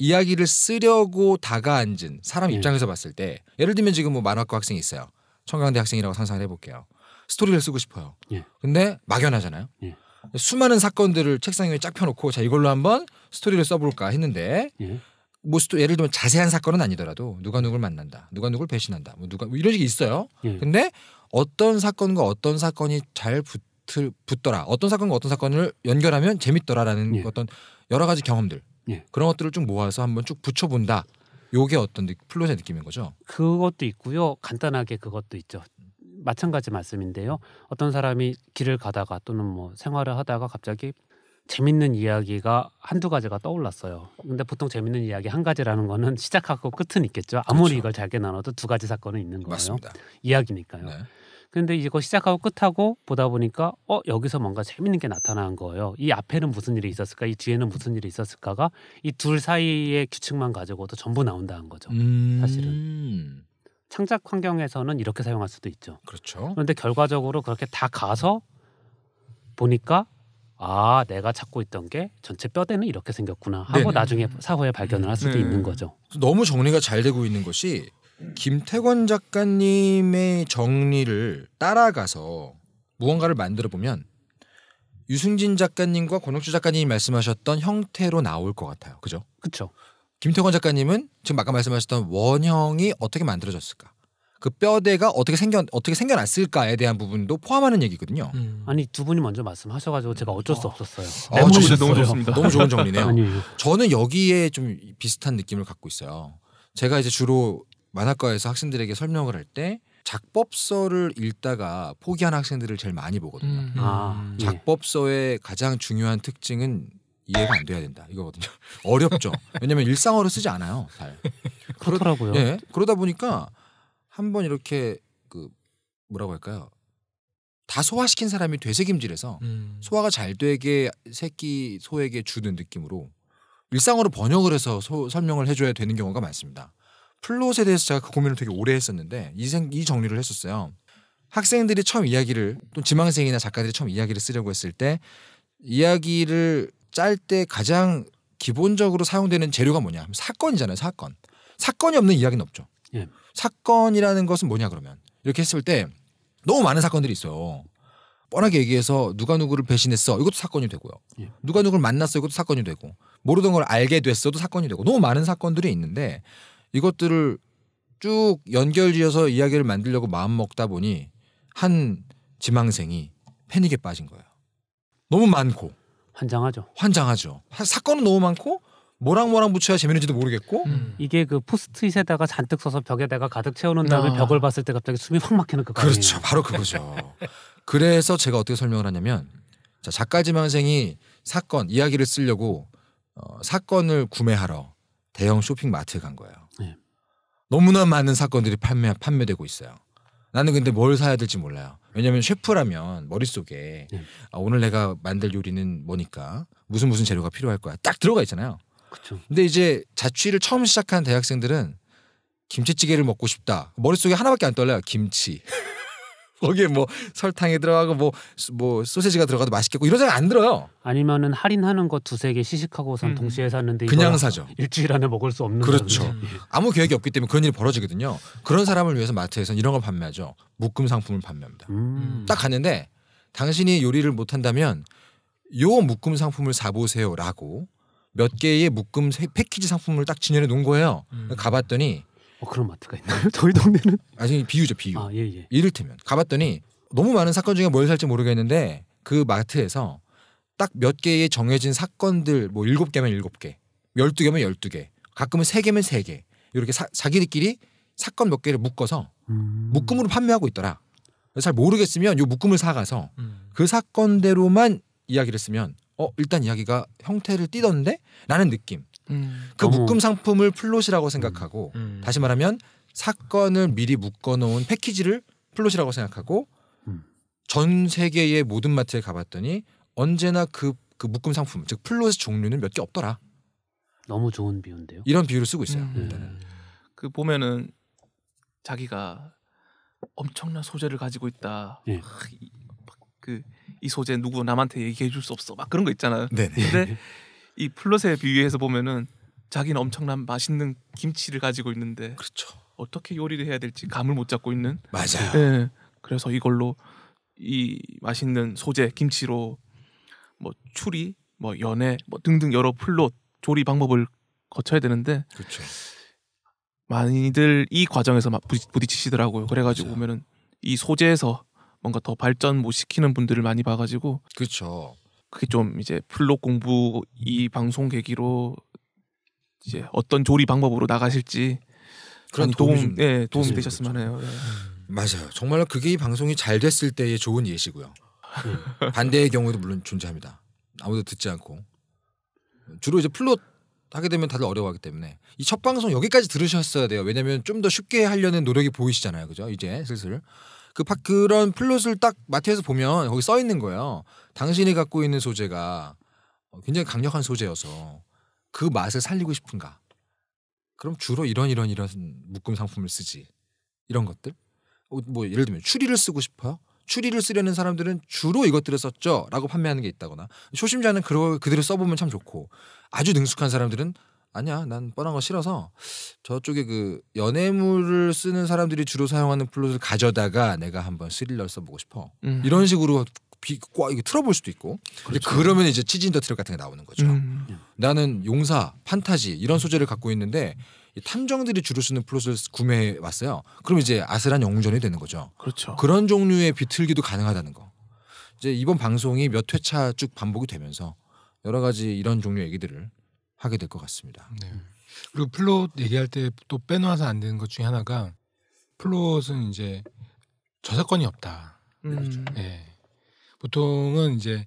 이야기를 쓰려고 다가앉은 사람 음. 입장에서 봤을 때 예를 들면 지금 뭐 만화과 학생이 있어요. 청강대 학생이라고 상상을 해볼게요. 스토리를 쓰고 싶어요. 예. 근데 막연하잖아요. 예. 수많은 사건들을 책상 위에 쫙 펴놓고 자 이걸로 한번 스토리를 써볼까 했는데 예. 뭐 스토, 예를 들면 자세한 사건은 아니더라도 누가 누굴 만난다, 누가 누굴 배신한다, 뭐 누가 뭐 이런 식이 있어요. 예. 근데 어떤 사건과 어떤 사건이 잘 붙을 붙더라, 어떤 사건과 어떤 사건을 연결하면 재밌더라라는 예. 어떤 여러 가지 경험들 예. 그런 것들을 쭉 모아서 한번 쭉 붙여본다. 요게 어떤 플롯의 느낌인 거죠? 그것도 있고요. 간단하게 그것도 있죠. 마찬가지 말씀인데요. 어떤 사람이 길을 가다가 또는 뭐 생활을 하다가 갑자기 재밌는 이야기가 한두 가지가 떠올랐어요. 근데 보통 재밌는 이야기 한 가지라는 거는 시작하고 끝은 있겠죠. 아무리 그렇죠. 이걸 잘게 나눠도 두 가지 사건은 있는 거예요. 맞습니다. 이야기니까요. 네. 근데 이거 시작하고 끝하고 보다 보니까 어 여기서 뭔가 재밌는 게 나타난 거예요. 이 앞에는 무슨 일이 있었을까, 이 뒤에는 무슨 일이 있었을까가 이 둘 사이의 규칙만 가지고도 전부 나온다는 거죠. 음... 사실은 창작 환경에서는 이렇게 사용할 수도 있죠. 그렇죠. 그런데 결과적으로 그렇게 다 가서 보니까 아 내가 찾고 있던 게 전체 뼈대는 이렇게 생겼구나 하고 네 나중에 사후에 발견을 할 수도 네. 있는 거죠. 너무 정리가 잘 되고 있는 것이 음. 김태권 작가님의 정리를 따라가서 무언가를 만들어 보면 유승진 작가님과 권혁주 작가님이 말씀하셨던 형태로 나올 것 같아요. 그죠? 그렇죠. 김태권 작가님은 지금 아까 말씀하셨던 원형이 어떻게 만들어졌을까? 그 뼈대가 어떻게 생겨 어떻게 생겨났을까에 대한 부분도 포함하는 얘기거든요. 음. 아니 두 분이 먼저 말씀하셔가지고 제가 어쩔 수 아. 없었어요. 아, 진짜 너무 좋습니다. 너무 좋은 정리네요. 저는 여기에 좀 비슷한 느낌을 갖고 있어요. 제가 이제 주로 만화과에서 학생들에게 설명을 할 때 작법서를 읽다가 포기한 학생들을 제일 많이 보거든요. 음. 아, 음. 예. 작법서의 예. 가장 중요한 특징은 이해가 안 돼야 된다 이거거든요. 어렵죠. 왜냐하면 일상어를 쓰지 않아요. 잘. 그렇더라고요. 예, 그러다 보니까 한번 이렇게 그 뭐라고 할까요? 다 소화시킨 사람이 되새김질해서 음. 소화가 잘 되게 새끼 소에게 주는 느낌으로 일상어로 번역을 해서 소, 설명을 해줘야 되는 경우가 많습니다. 플롯에 대해서 제가 그 고민을 되게 오래 했었는데 이, 생, 이 정리를 했었어요. 학생들이 처음 이야기를 또 지망생이나 작가들이 처음 이야기를 쓰려고 했을 때 이야기를 짤 때 가장 기본적으로 사용되는 재료가 뭐냐? 사건이잖아요. 사건. 사건이 없는 이야기는 없죠. 예. 사건이라는 것은 뭐냐 그러면 이렇게 했을 때 너무 많은 사건들이 있어요. 뻔하게 얘기해서 누가 누구를 배신했어 이것도 사건이 되고요. 예. 누가 누구를 만났어 이것도 사건이 되고 모르던 걸 알게 됐어도 사건이 되고 너무 많은 사건들이 있는데 이것들을 쭉 연결지어서 이야기를 만들려고 마음 먹다 보니 한 지망생이 패닉에 빠진 거예요. 너무 많고 환장하죠. 환장하죠. 사건은 너무 많고 뭐랑 뭐랑 붙여야 재미있는지도 모르겠고 음. 이게 그 포스트잇에다가 잔뜩 써서 벽에다가 가득 채우는 다음에 아. 벽을 봤을 때 갑자기 숨이 확 막히는 그 그렇죠. 바로 그거죠. 그래서 제가 어떻게 설명을 하냐면 자, 작가 지망생이 사건 이야기를 쓰려고 어, 사건을 구매하러 대형 쇼핑 마트에 간 거예요. 너무나 많은 사건들이 판매 판매되고 있어요. 나는 근데 뭘 사야 될지 몰라요. 왜냐하면 셰프라면 머릿속에 네. 아, 오늘 내가 만들 요리는 뭐니까 무슨 무슨 재료가 필요할 거야 딱 들어가 있잖아요. 그쵸. 근데 이제 자취를 처음 시작한 대학생들은 김치찌개를 먹고 싶다. 머릿속에 하나밖에 안 떠올라요. 김치. 거기에 뭐 설탕이 들어가고 뭐뭐 뭐소세지가 들어가도 맛있겠고 이러잖아요 안 들어요. 아니면은 할인하는 거 두세 개 시식하고선 음. 동시에 샀는데 그냥 사죠. 일주일 안에 먹을 수 없는 그렇죠. 예. 아무 계획이 없기 때문에 그런 일이 벌어지거든요. 그런 사람을 위해서 마트에서 이런 걸 판매하죠. 묶음 상품을 판매합니다. 음. 음. 딱 갔는데 당신이 요리를 못한다면 요 묶음 상품을 사보세요라고 몇 개의 묶음 패키지 상품을 딱 진열해 놓은 거예요. 음. 가봤더니 어, 그런 마트가 있나요? 저희 동네는 아니 비유죠 비유. 아, 예, 예. 이를테면 가봤더니 너무 많은 사건 중에 뭘 살지 모르겠는데 그 마트에서 딱 몇 개의 정해진 사건들 뭐 일곱 개면 일곱 개, 열두 개면 열두 개, 가끔은 세 개면 세 개. 이렇게 사, 자기들끼리 사건 몇 개를 묶어서 음. 묶음으로 판매하고 있더라. 잘 모르겠으면 요 묶음을 사가서 음. 그 사건대로만 이야기를 쓰면 어 일단 이야기가 형태를 띠던데 라는 느낌 음. 그 묶음 상품을 플롯이라고 생각하고 음. 음. 다시 말하면 사건을 미리 묶어놓은 패키지를 플롯이라고 생각하고 음. 전 세계의 모든 마트에 가봤더니 언제나 그, 그 묶음 상품 즉 플롯의 종류는 몇 개 없더라. 너무 좋은 비유인데요. 이런 비유를 쓰고 있어요. 음. 그 보면은 자기가 엄청난 소재를 가지고 있다. 네. 아, 그, 이 소재 누구 남한테 얘기해 줄 수 없어. 막 그런 거 있잖아요. 네네. 근데 이 플롯에 비유해서 보면은 자기는 엄청난 맛있는 김치를 가지고 있는데 그렇죠. 어떻게 요리를 해야 될지 감을 못 잡고 있는 맞아요. 예. 그래서 이걸로 이 맛있는 소재 김치로 뭐 추리, 뭐 연애, 뭐 등등 여러 플롯 조리 방법을 거쳐야 되는데 그렇죠. 많이들 이 과정에서 막 부딪히시더라고요. 그래가지고 맞아요. 그렇죠. 보면은 이 소재에서 뭔가 더 발전 못 시키는 분들을 많이 봐가지고 그렇죠. 그게 좀 이제 플롯 공부 이 방송 계기로 이제 어떤 조리 방법으로 나가실지 그런 도움 좀 예, 도움이 되셨으면 해요. 예. 음. 맞아요. 정말 로 그게 이 방송이 잘 됐을 때의 좋은 예시고요. 음. 반대의 경우도 물론 존재합니다. 아무도 듣지 않고 주로 이제 플롯 하게 되면 다들 어려워하기 때문에 이 첫 방송 여기까지 들으셨어야 돼요. 왜냐면 하좀더 쉽게 하려는 노력이 보이시잖아요. 그죠? 이제 슬슬 그 파, 그런 플롯을 딱 마트에서 보면 거기 써 있는 거예요. 당신이 갖고 있는 소재가 어, 굉장히 강력한 소재여서 그 맛을 살리고 싶은가? 그럼 주로 이런 이런 이런 묶음 상품을 쓰지 이런 것들 어, 뭐 예를 들면 추리를 쓰고 싶어요. 추리를 쓰려는 사람들은 주로 이것들을 썼죠라고 판매하는 게 있다거나 초심자는 그러, 그대로 써보면 참 좋고 아주 능숙한 사람들은 아니야 난 뻔한 거 싫어서 저쪽에 그 연애물을 쓰는 사람들이 주로 사용하는 플롯을 가져다가 내가 한번 스릴러를 써보고 싶어 음. 이런 식으로 비꽉 이거 틀어볼 수도 있고 그렇죠. 그러면 이제 치즈 더 트럭 같은 게 나오는 거죠 음. 나는 용사 판타지 이런 소재를 갖고 있는데 탐정들이 주로 쓰는 플롯을 구매해 왔어요 그럼 이제 아슬한 영웅전이 되는 거죠 그렇죠. 그런 종류의 비틀기도 가능하다는 거 이제 이번 방송이 몇 회차 쭉 반복이 되면서 여러 가지 이런 종류 의 얘기들을 하게 될 것 같습니다. 네. 그리고 플롯 얘기할 때 또 빼놓아서 안 되는 것 중에 하나가 플롯은 이제 저작권이 없다. 음. 네. 보통은 이제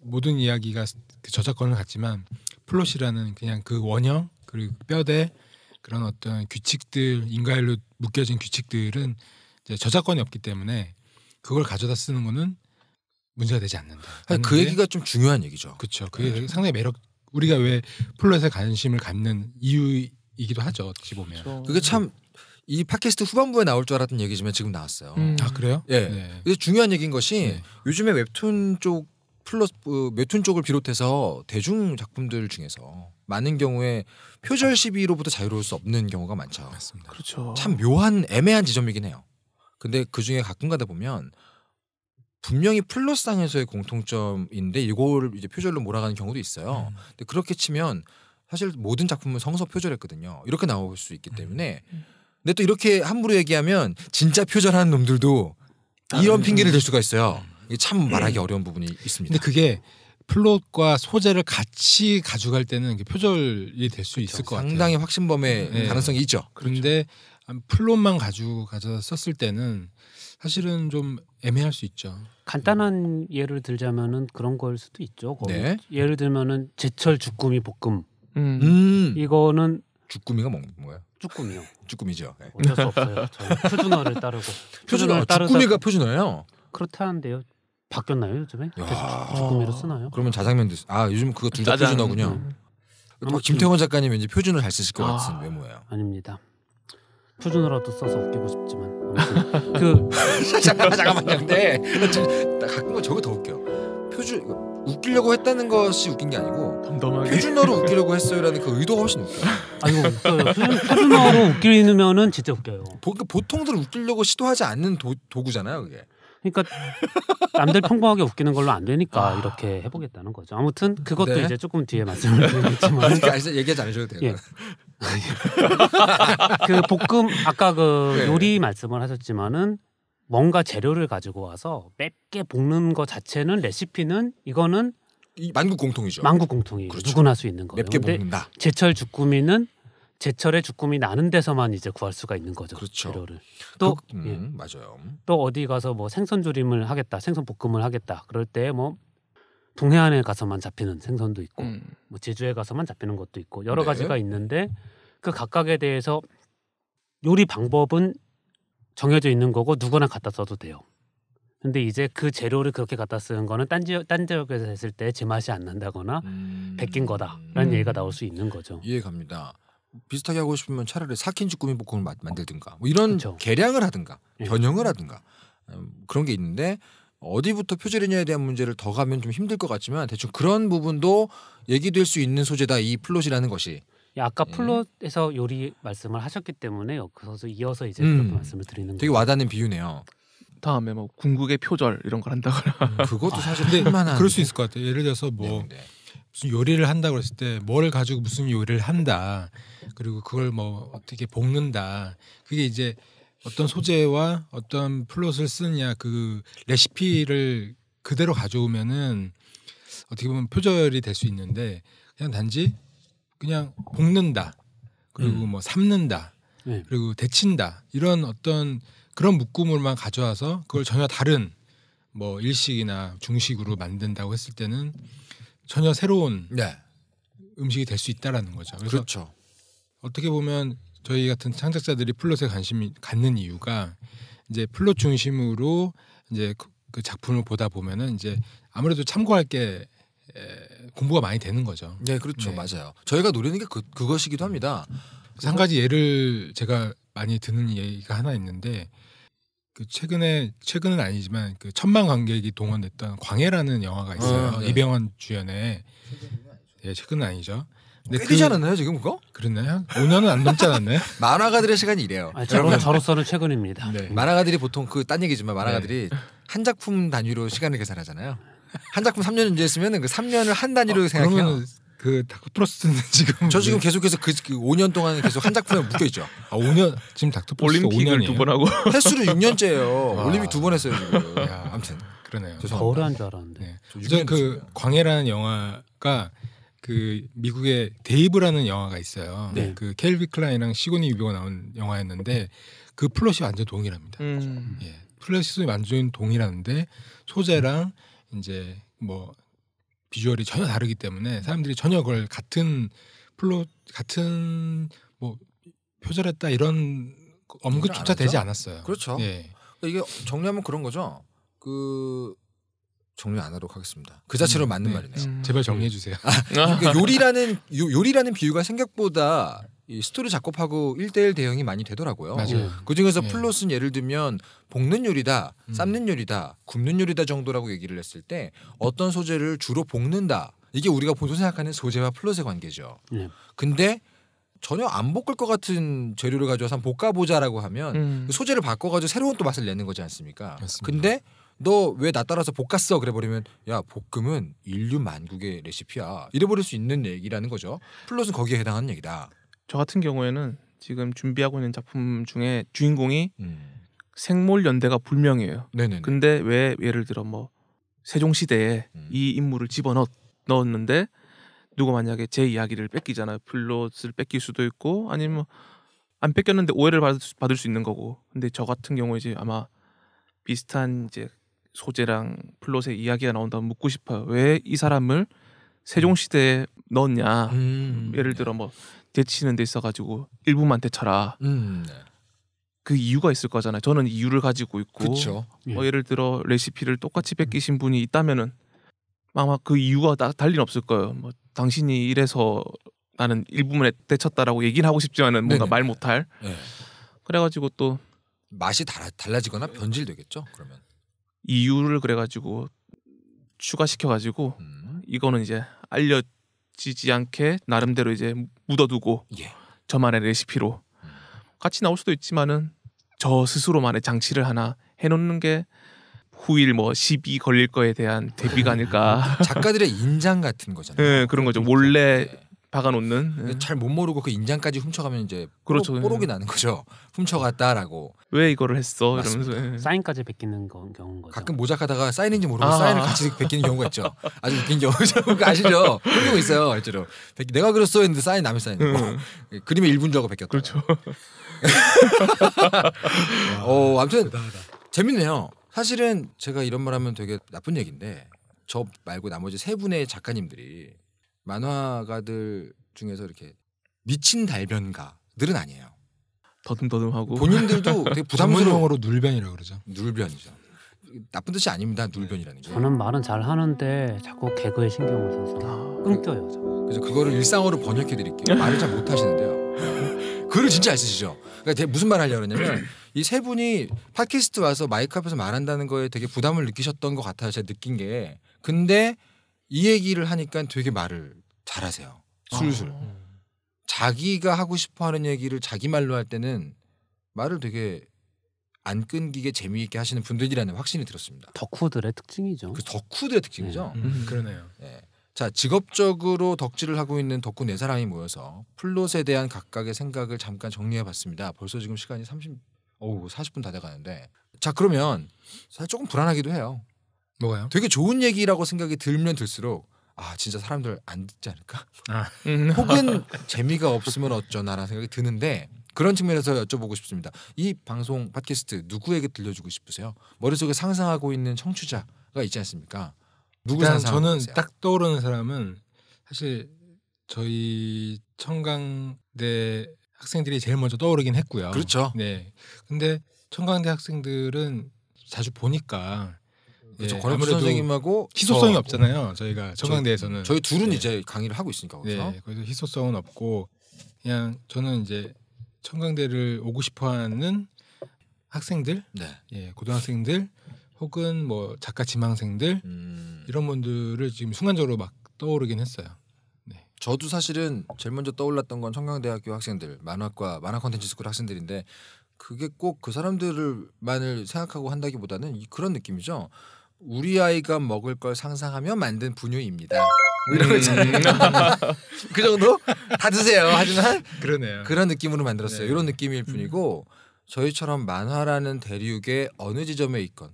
모든 이야기가 그 저작권을 갖지만 플롯이라는 그냥 그 원형 그리고 그 뼈대 그런 어떤 규칙들 인과율로 묶여진 규칙들은 이제 저작권이 없기 때문에 그걸 가져다 쓰는 거는 문제가 되지 않는다. 그 얘기가 좀 중요한 얘기죠. 그렇죠. 그게 네. 상당히 매력 우리가 왜 플롯에 관심을 갖는 이유이기도 하죠. 어떻게 보면 그렇죠. 그게 참 이 팟캐스트 후반부에 나올 줄 알았던 얘기지만 지금 나왔어요. 음. 아 그래요? 예. 네. 이게 중요한 얘기인 것이 네. 요즘에 웹툰 쪽 플러스 어, 웹툰 쪽을 비롯해서 대중 작품들 중에서 많은 경우에 표절 시비로부터 자유로울 수 없는 경우가 많죠. 맞습니다. 그렇죠. 참 묘한 애매한 지점이긴 해요. 근데 그 중에 가끔 가다 보면 분명히 플러스상에서의 공통점인데 이걸 이제 표절로 몰아가는 경우도 있어요. 음. 근데 그렇게 치면 사실 모든 작품은 성서 표절했거든요. 이렇게 나올 수 있기 음. 때문에. 음. 근데 또 이렇게 함부로 얘기하면 진짜 표절하는 놈들도 이런 음. 핑계를 댈 수가 있어요. 음. 이게 참 말하기 어려운 부분이 있습니다. 근데 그게 플롯과 소재를 같이 가져갈 때는 표절이 될 수 있을 그렇죠. 것 같아요. 상당히 확신범의 네. 가능성이 있죠. 그런데 그렇죠. 플롯만 가지 가져 썼을 때는 사실은 좀 애매할 수 있죠. 간단한 예를 들자면은 그런 걸 수도 있죠. 네. 예를 들면은 제철 주꾸미 볶음. 음. 음. 이거는 주꾸미가 먹는 거 주꾸미요. 주꾸미죠. 네. 어쩔 수 없어요. 표준어를 따르고. 표준어 따르다 주꾸미가 표준어예요? 그렇다는데요. 바뀌었나요 요즘에? 주꾸미로 쓰나요? 그러면 자장면도 아 요즘 그거 둘 다 표준어군요. 음. 김태원 작가님 왠지 표준어 잘 쓰실 것 아. 같은 외모예요. 아닙니다. 표준어라도 써서 웃기고 싶지만 아무튼 그, 그 잠깐만 잠깐만 근데 가끔 은 저거 더 웃겨 표준 웃기려고 했다는 것이 웃긴 게 아니고 담담하게. 표준어로 웃기려고 했어요라는 그 의도가 훨씬 웃겨 요아니고그 표준, 표준어로 웃기면은 진짜 웃겨요 보, 그 보통들 웃기려고 시도하지 않는 도, 도구잖아요 그게 그러니까 남들 평범하게 웃기는 걸로 안 되니까 아. 이렇게 해보겠다는 거죠. 아무튼 그것도 네. 이제 조금 뒤에 말씀을 드리겠지만 그 얘기하지 않으셔도 돼요. 예. 그 볶음 아까 그 네. 요리 말씀을 하셨지만은 뭔가 재료를 가지고 와서 맵게 볶는 것 자체는 레시피는 이거는 이 만국 공통이죠. 만국 공통이 그렇죠. 누구나 할수 있는 거예요. 맵게 볶는다. 제철 주꾸미는 제철의 주꾸미 나는 데서만 이제 구할 수가 있는 거죠. 그렇죠. 재료를. 또 그, 음, 예. 맞아요. 또 어디 가서 뭐 생선 조림을 하겠다, 생선 볶음을 하겠다. 그럴 때 뭐 동해안에 가서만 잡히는 생선도 있고, 음. 뭐 제주에 가서만 잡히는 것도 있고 여러 네. 가지가 있는데 그 각각에 대해서 요리 방법은 정해져 있는 거고 누구나 갖다 써도 돼요. 근데 이제 그 재료를 그렇게 갖다 쓰는 거는 딴, 지역, 딴 지역에서 했을 때 제 맛이 안 난다거나 음... 베낀 거다라는 음... 얘기가 나올 수 있는 거죠. 이해갑니다. 비슷하게 하고 싶으면 차라리 삭힌지 꾸미 볶음을 만들든가 뭐 이런 그쵸. 개량을 하든가 예. 변형을 하든가 음, 그런 게 있는데 어디부터 표절이냐에 대한 문제를 더 가면 좀 힘들 것 같지만 대충 그런 부분도 얘기될 수 있는 소재다 이 플롯이라는 것이 예, 아까 예. 플롯에서 예. 요리 말씀을 하셨기 때문에 그기서 이어서 이제 음. 그렇게 말씀을 드리는 되게 거예 와닿는 비유네요. 다음에 뭐 궁극의 표절 이런 걸 한다거나 음, 그것도 아. 사실 근 그럴 수 예. 있을 것 같아요. 예를 들어서 뭐 네, 네. 무슨 요리를 한다 그랬을 때 뭘 가지고 무슨 요리를 한다 그리고 그걸 뭐 어떻게 볶는다 그게 이제 어떤 소재와 어떤 플롯을 쓰냐그 레시피를 그대로 가져오면은 어떻게 보면 표절이 될 수 있는데 그냥 단지 그냥 볶는다 그리고 음. 뭐 삶는다 네. 그리고 데친다 이런 어떤 그런 묶음으로만 가져와서 그걸 전혀 다른 뭐 일식이나 중식으로 만든다고 했을 때는 전혀 새로운 네. 음식이 될 수 있다라는 거죠. 그래서 그렇죠. 어떻게 보면 저희 같은 창작자들이 플롯에 관심이 갖는 이유가 이제 플롯 중심으로 이제 그, 그 작품을 보다 보면은 이제 아무래도 참고할 게 공부가 많이 되는 거죠. 네, 그렇죠. 네. 맞아요. 저희가 노리는 게 그, 그것이기도 합니다. 한 가지 예를 제가 많이 듣는 얘기가 하나 있는데 그 최근에 최근은 아니지만 그 천만 관객이 동원됐던 광해라는 영화가 아, 있어요. 아, 네. 이병헌 주연의 예, 최근은 아니죠. 근데 꽤 되지 그 않았나요 지금 그거? 그랬나요? 5년은 안 넘지 않았나요? 만화가들의 시간이 이래요. 아, 여 저로서는 최근입니다. 네. 만화가들이 보통 그 딴 얘기지만 만화가들이 네. 한 작품 단위로 시간을 계산하잖아요. 한 작품 3년 연재했으면 그 3년을 한 단위로 아, 생각해요. 그 닥터프로스트는 지금 저 지금 계속해서 그, 5년 그 동안 계속 한 작품에 묶여 있죠. 아 5년 지금 닥터프로스트 올림픽두번 하고 횟수는 6년째예요. 아. 올림픽 두번 했어요 지금. 야, 아무튼 그러네요. 거울한 줄 알았는데. 네. 저는 그 광해라는 영화가 그 미국의 데이브라는 영화가 있어요. 네. 그 켈비 클라이랑 시고니 유비가 나온 영화였는데 그 플롯이 완전 동일합니다. 음. 예. 플롯이 완전 동일한데 소재랑 음. 이제 뭐 비주얼이 전혀 다르기 때문에 사람들이 전혀 그걸 같은 플로 같은 뭐 표절했다 이런 엄급조차 되지 않았어요. 그렇죠. 예. 그러니까 이게 정리하면 그런 거죠. 그 정리 안 하도록 하겠습니다. 그 음, 자체로 음, 맞는 네. 말이네요. 음. 제발 정리해 주세요. 아, 그러니까 요리라는 요, 리라는 비유가 생각보다 이 스토리 작곡하고 일대일 대응이 많이 되더라고요. 맞아요. 음. 그 중에서 예. 플롯은 예를 들면 볶는 요리다, 음. 삶는 요리다, 굽는 요리다 정도라고 얘기를 했을 때 어떤 소재를 주로 볶는다. 이게 우리가 보통 생각하는 소재와 플롯의 관계죠. 예. 근데 전혀 안 볶을 것 같은 재료를 가져와서 한번 볶아보자라고 하면 음. 그 소재를 바꿔가지고 새로운 또 맛을 내는 거지 않습니까? 맞습니다. 근데 너 왜 나 따라서 볶았어? 그래버리면 야 볶음은 인류 만국의 레시피야 이래버릴 수 있는 얘기라는 거죠. 플롯은 거기에 해당하는 얘기다. 저 같은 경우에는 지금 준비하고 있는 작품 중에 주인공이 음. 생몰 연대가 불명이에요. 네네. 근데 왜 예를 들어 뭐 세종 시대에 음. 이 인물을 집어넣 었는데 누가 만약에 제 이야기를 뺏기잖아요. 플롯을 뺏길 수도 있고 아니면 안 뺏겼는데 오해를 받을 수, 받을 수 있는 거고. 근데 저 같은 경우에 이제 아마 비슷한 이제 소재랑 플롯의 이야기가 나온다면 묻고 싶어요. 왜 이 사람을 세종 시대에 넣었냐? 음. 예를 들어 뭐 데치는 데 있어가지고 일부만 데쳐라. 음. 네. 그 이유가 있을 거잖아요. 저는 이유를 가지고 있고, 그쵸. 예. 뭐 예. 예를 들어 레시피를 똑같이 뺏기신 음. 분이 있다면은 아마 그 이유가 다, 달린 없을 거예요. 뭐 당신이 이래서 나는 일부만에 데쳤다라고 얘기는 하고 싶지만은 뭔가 네네. 말 못할. 네. 그래가지고 또 맛이 달아, 달라지거나 변질되겠죠. 그러면 이유를 그래가지고 추가시켜가지고 음. 이거는 이제 알려 지지 않게 나름대로 이제 묻어두고 예. 저만의 레시피로 같이 나올 수도 있지만은 저 스스로만의 장치를 하나 해놓는 게 후일 뭐 시비 걸릴 거에 대한 대비가 아닐까 작가들의 인장 같은 거잖아요. 네 그런 거죠. 원래 예. 박아놓는 예. 잘못 모르고 그 인장까지 훔쳐가면 이제 그렇죠. 뽀록이 예. 나는 거죠. 훔쳐갔다라고 왜 이거를 했어 맞 이러면서 예. 사인까지 베끼는 거, 경우인 거죠. 가끔 모작하다가 사인인지 모르고 아. 사인을 같이 베끼는 경우가 있죠. 아주 웃긴 경우 아시죠? 흘리고 있어요 실제로. 베끼, 내가 그렸어 했는데 사인 남의 사인이고 음. 그림의 일분 주고 베꼈다. 그렇죠. 어 아무튼 대단하다. 재밌네요. 사실은 제가 이런 말하면 되게 나쁜 얘기인데 저 말고 나머지 세 분의 작가님들이 만화가들 중에서 이렇게 미친 달변가들은 아니에요. 더듬더듬하고 본인들도 되게 부담스러워로 눌변이라고 그러죠. 눌변이죠. 나쁜 뜻이 아닙니다. 눌변이라는 게. 저는 말은 잘 하는데 자꾸 개그에 신경을 써서 아, 끊겨요. 저. 그래서 그거를 일상어로 번역해 드릴게요. 말을 잘못 하시는데요. 글을 진짜 잘 쓰시죠. 그러니까 무슨 말 하려고 그러냐면 이 세 분이 팟캐스트 와서 마이크 앞에서 말한다는 거에 되게 부담을 느끼셨던 것 같아요. 제가 느낀 게. 근데 이 얘기를 하니까 되게 말을 잘하세요. 술술. 아. 자기가 하고 싶어 하는 얘기를 자기 말로 할 때는 말을 되게 안 끊기게 재미있게 하시는 분들이라는 확신이 들었습니다. 덕후들의 특징이죠. 그 덕후들의 특징이죠. 네. 음. 음. 그러네요. 네. 자 직업적으로 덕질을 하고 있는 덕후 네 사람이 모여서 플롯에 대한 각각의 생각을 잠깐 정리해봤습니다. 벌써 지금 시간이 30, 어우 40분 다 돼가는데 자 그러면 사실 조금 불안하기도 해요. 뭐가요? 되게 좋은 얘기라고 생각이 들면 들수록 아 진짜 사람들 안 듣지 않을까? 아. 음. 혹은 재미가 없으면 어쩌나라는 생각이 드는데 그런 측면에서 여쭤보고 싶습니다. 이 방송 팟캐스트 누구에게 들려주고 싶으세요? 머릿속에 상상하고 있는 청취자가 있지 않습니까? 누구 일단 저는 있어요? 딱 떠오르는 사람은 사실 저희 청강대 학생들이 제일 먼저 떠오르긴 했고요. 그렇죠. 네. 근데 청강대 학생들은 자주 보니까 그렇죠. 예, 권혁수 선생님하고 희소성이 어. 없잖아요. 저희가 청강대에서는 저희, 둘은 네. 이제 강의를 하고 있으니까 그렇서 네, 그래서 희소성은 없고 그냥 저는 이제 청강대를 오고 싶어하는 학생들, 네. 예, 고등학생들 혹은 뭐 작가 지망생들 음... 이런 분들을 지금 순간적으로 막 떠오르긴 했어요. 네. 저도 사실은 제일 먼저 떠올랐던 건 청강대학교 학생들 만화과 만화 컨텐츠 스쿨 학생들인데 그게 꼭 그 사람들만을 을 생각하고 한다기보다는 그런 느낌이죠. 우리 아이가 먹을 걸 상상하며 만든 분유입니다. 뭐 이런 음. 거 있잖아요. 그 정도 다 드세요. 하지만 그러네요. 그런 느낌으로 만들었어요. 네. 이런 느낌일 음. 뿐이고 저희처럼 만화라는 대륙의 어느 지점에 있건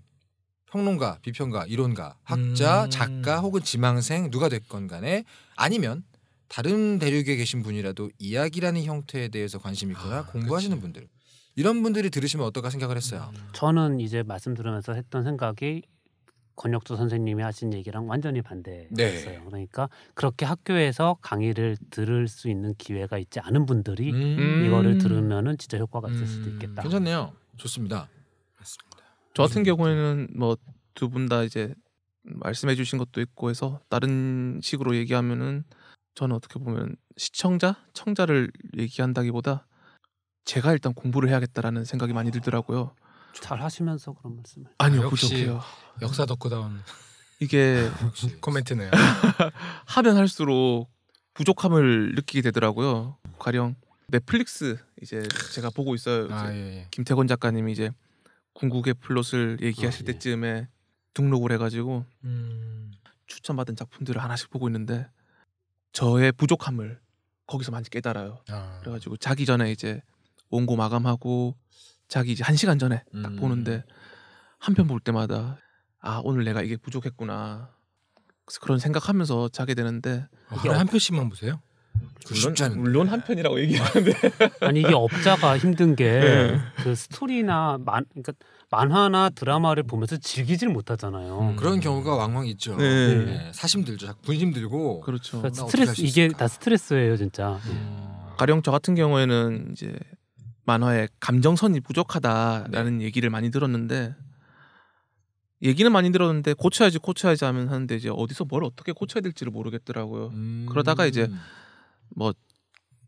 평론가, 비평가, 이론가, 학자, 음. 작가 혹은 지망생 누가 됐건 간에 아니면 다른 대륙에 계신 분이라도 이야기라는 형태에 대해서 관심 있거나 아, 공부하시는 그치. 분들 이런 분들이 들으시면 어떨까 생각을 했어요. 음. 저는 이제 말씀 들으면서 했던 생각이 권혁수 선생님이 하신 얘기랑 완전히 반대였어요. 네. 그러니까 그렇게 학교에서 강의를 들을 수 있는 기회가 있지 않은 분들이 음~ 이거를 들으면은 진짜 효과가 있을 수도 음. 있겠다. 괜찮네요. 좋습니다. 맞습니다. 저 같은 경우에는 뭐 두 분 다 이제 말씀해 주신 것도 있고 해서 다른 식으로 얘기하면은 저는 어떻게 보면 시청자, 청자를 얘기한다기보다 제가 일단 공부를 해야겠다라는 생각이 많이 들더라고요. 잘 하시면서 그런 말씀을. 아니요, 아, 역시 역사 덕후다운 이게 코멘트네요. 하면 할수록 부족함을 느끼게 되더라고요. 가령 넷플릭스 이제 제가 보고 있어요. 아, 이제 아, 예, 예. 김태권 작가님이 이제 궁극의 플롯을 얘기하실 아, 예. 때쯤에 등록을 해가지고 음... 추천받은 작품들을 하나씩 보고 있는데 저의 부족함을 거기서 많이 깨달아요. 아... 그래가지고 자기 전에 이제 원고 마감하고 자기 이제 한 시간 전에 딱 음. 보는데 한 편 볼 때마다 아 오늘 내가 이게 부족했구나 그런 생각하면서 자게 되는데 아, 이게 한 편씩만 보세요? 물론, 물론 한 편이라고 얘기하는데 아니 이게 업자가 힘든 게그 네. 그 스토리나 만 그러니까 만화나 드라마를 보면서 즐기질 못하잖아요. 음. 그런 음. 경우가 왕왕 있죠. 네. 네. 네 사심 들죠. 분심 들고 그렇죠. 그러니까 스트레스 이게 다 스트레스예요 진짜. 음. 가령 저 같은 경우에는 이제 만화의 감정선이 부족하다라는 네. 얘기를 많이 들었는데 얘기는 많이 들었는데 고쳐야지 고쳐야지 하면 하는데 이제 어디서 뭘 어떻게 고쳐야 될지를 모르겠더라고요. 음. 그러다가 이제 뭐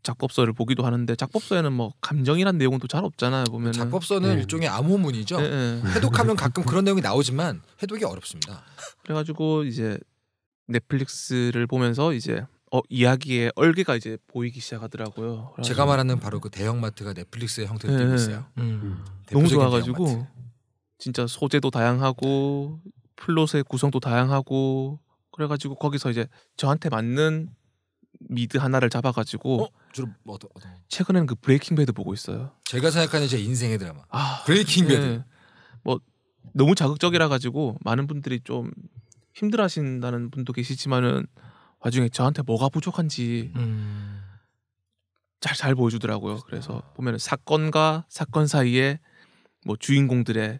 작법서를 보기도 하는데 작법서에는 뭐 감정이란 내용은 또 잘 없잖아요 보면 작법서는 네. 일종의 암호문이죠. 네, 네. 해독하면 가끔 그런 내용이 나오지만 해독이 어렵습니다. 그래가지고 이제 넷플릭스를 보면서 이제 어, 이야기에 얼개가 이제 보이기 시작하더라고요. 그래서. 제가 말하는 음. 바로 그 대형마트가 넷플릭스 의 형태로 되고 예, 네. 예. 있어요. 음. 음. 너무 좋아가지고 대형마트. 진짜 소재도 다양하고 플롯의 구성도 다양하고 그래가지고 거기서 이제 저한테 맞는 미드 하나를 잡아가지고 어? 주로 뭐 어떤, 어떤. 최근에는 그 브레이킹 배드 보고 있어요. 제가 생각하는 제 인생의 드라마. 아, 브레이킹 배드. 네. 뭐 너무 자극적이라 가지고 많은 분들이 좀 힘들어하신다는 분도 계시지만은 와중에 저한테 뭐가 부족한지 음. 잘, 잘 보여주더라고요. 그래서 보면 사건과 사건 사이에 뭐 주인공들의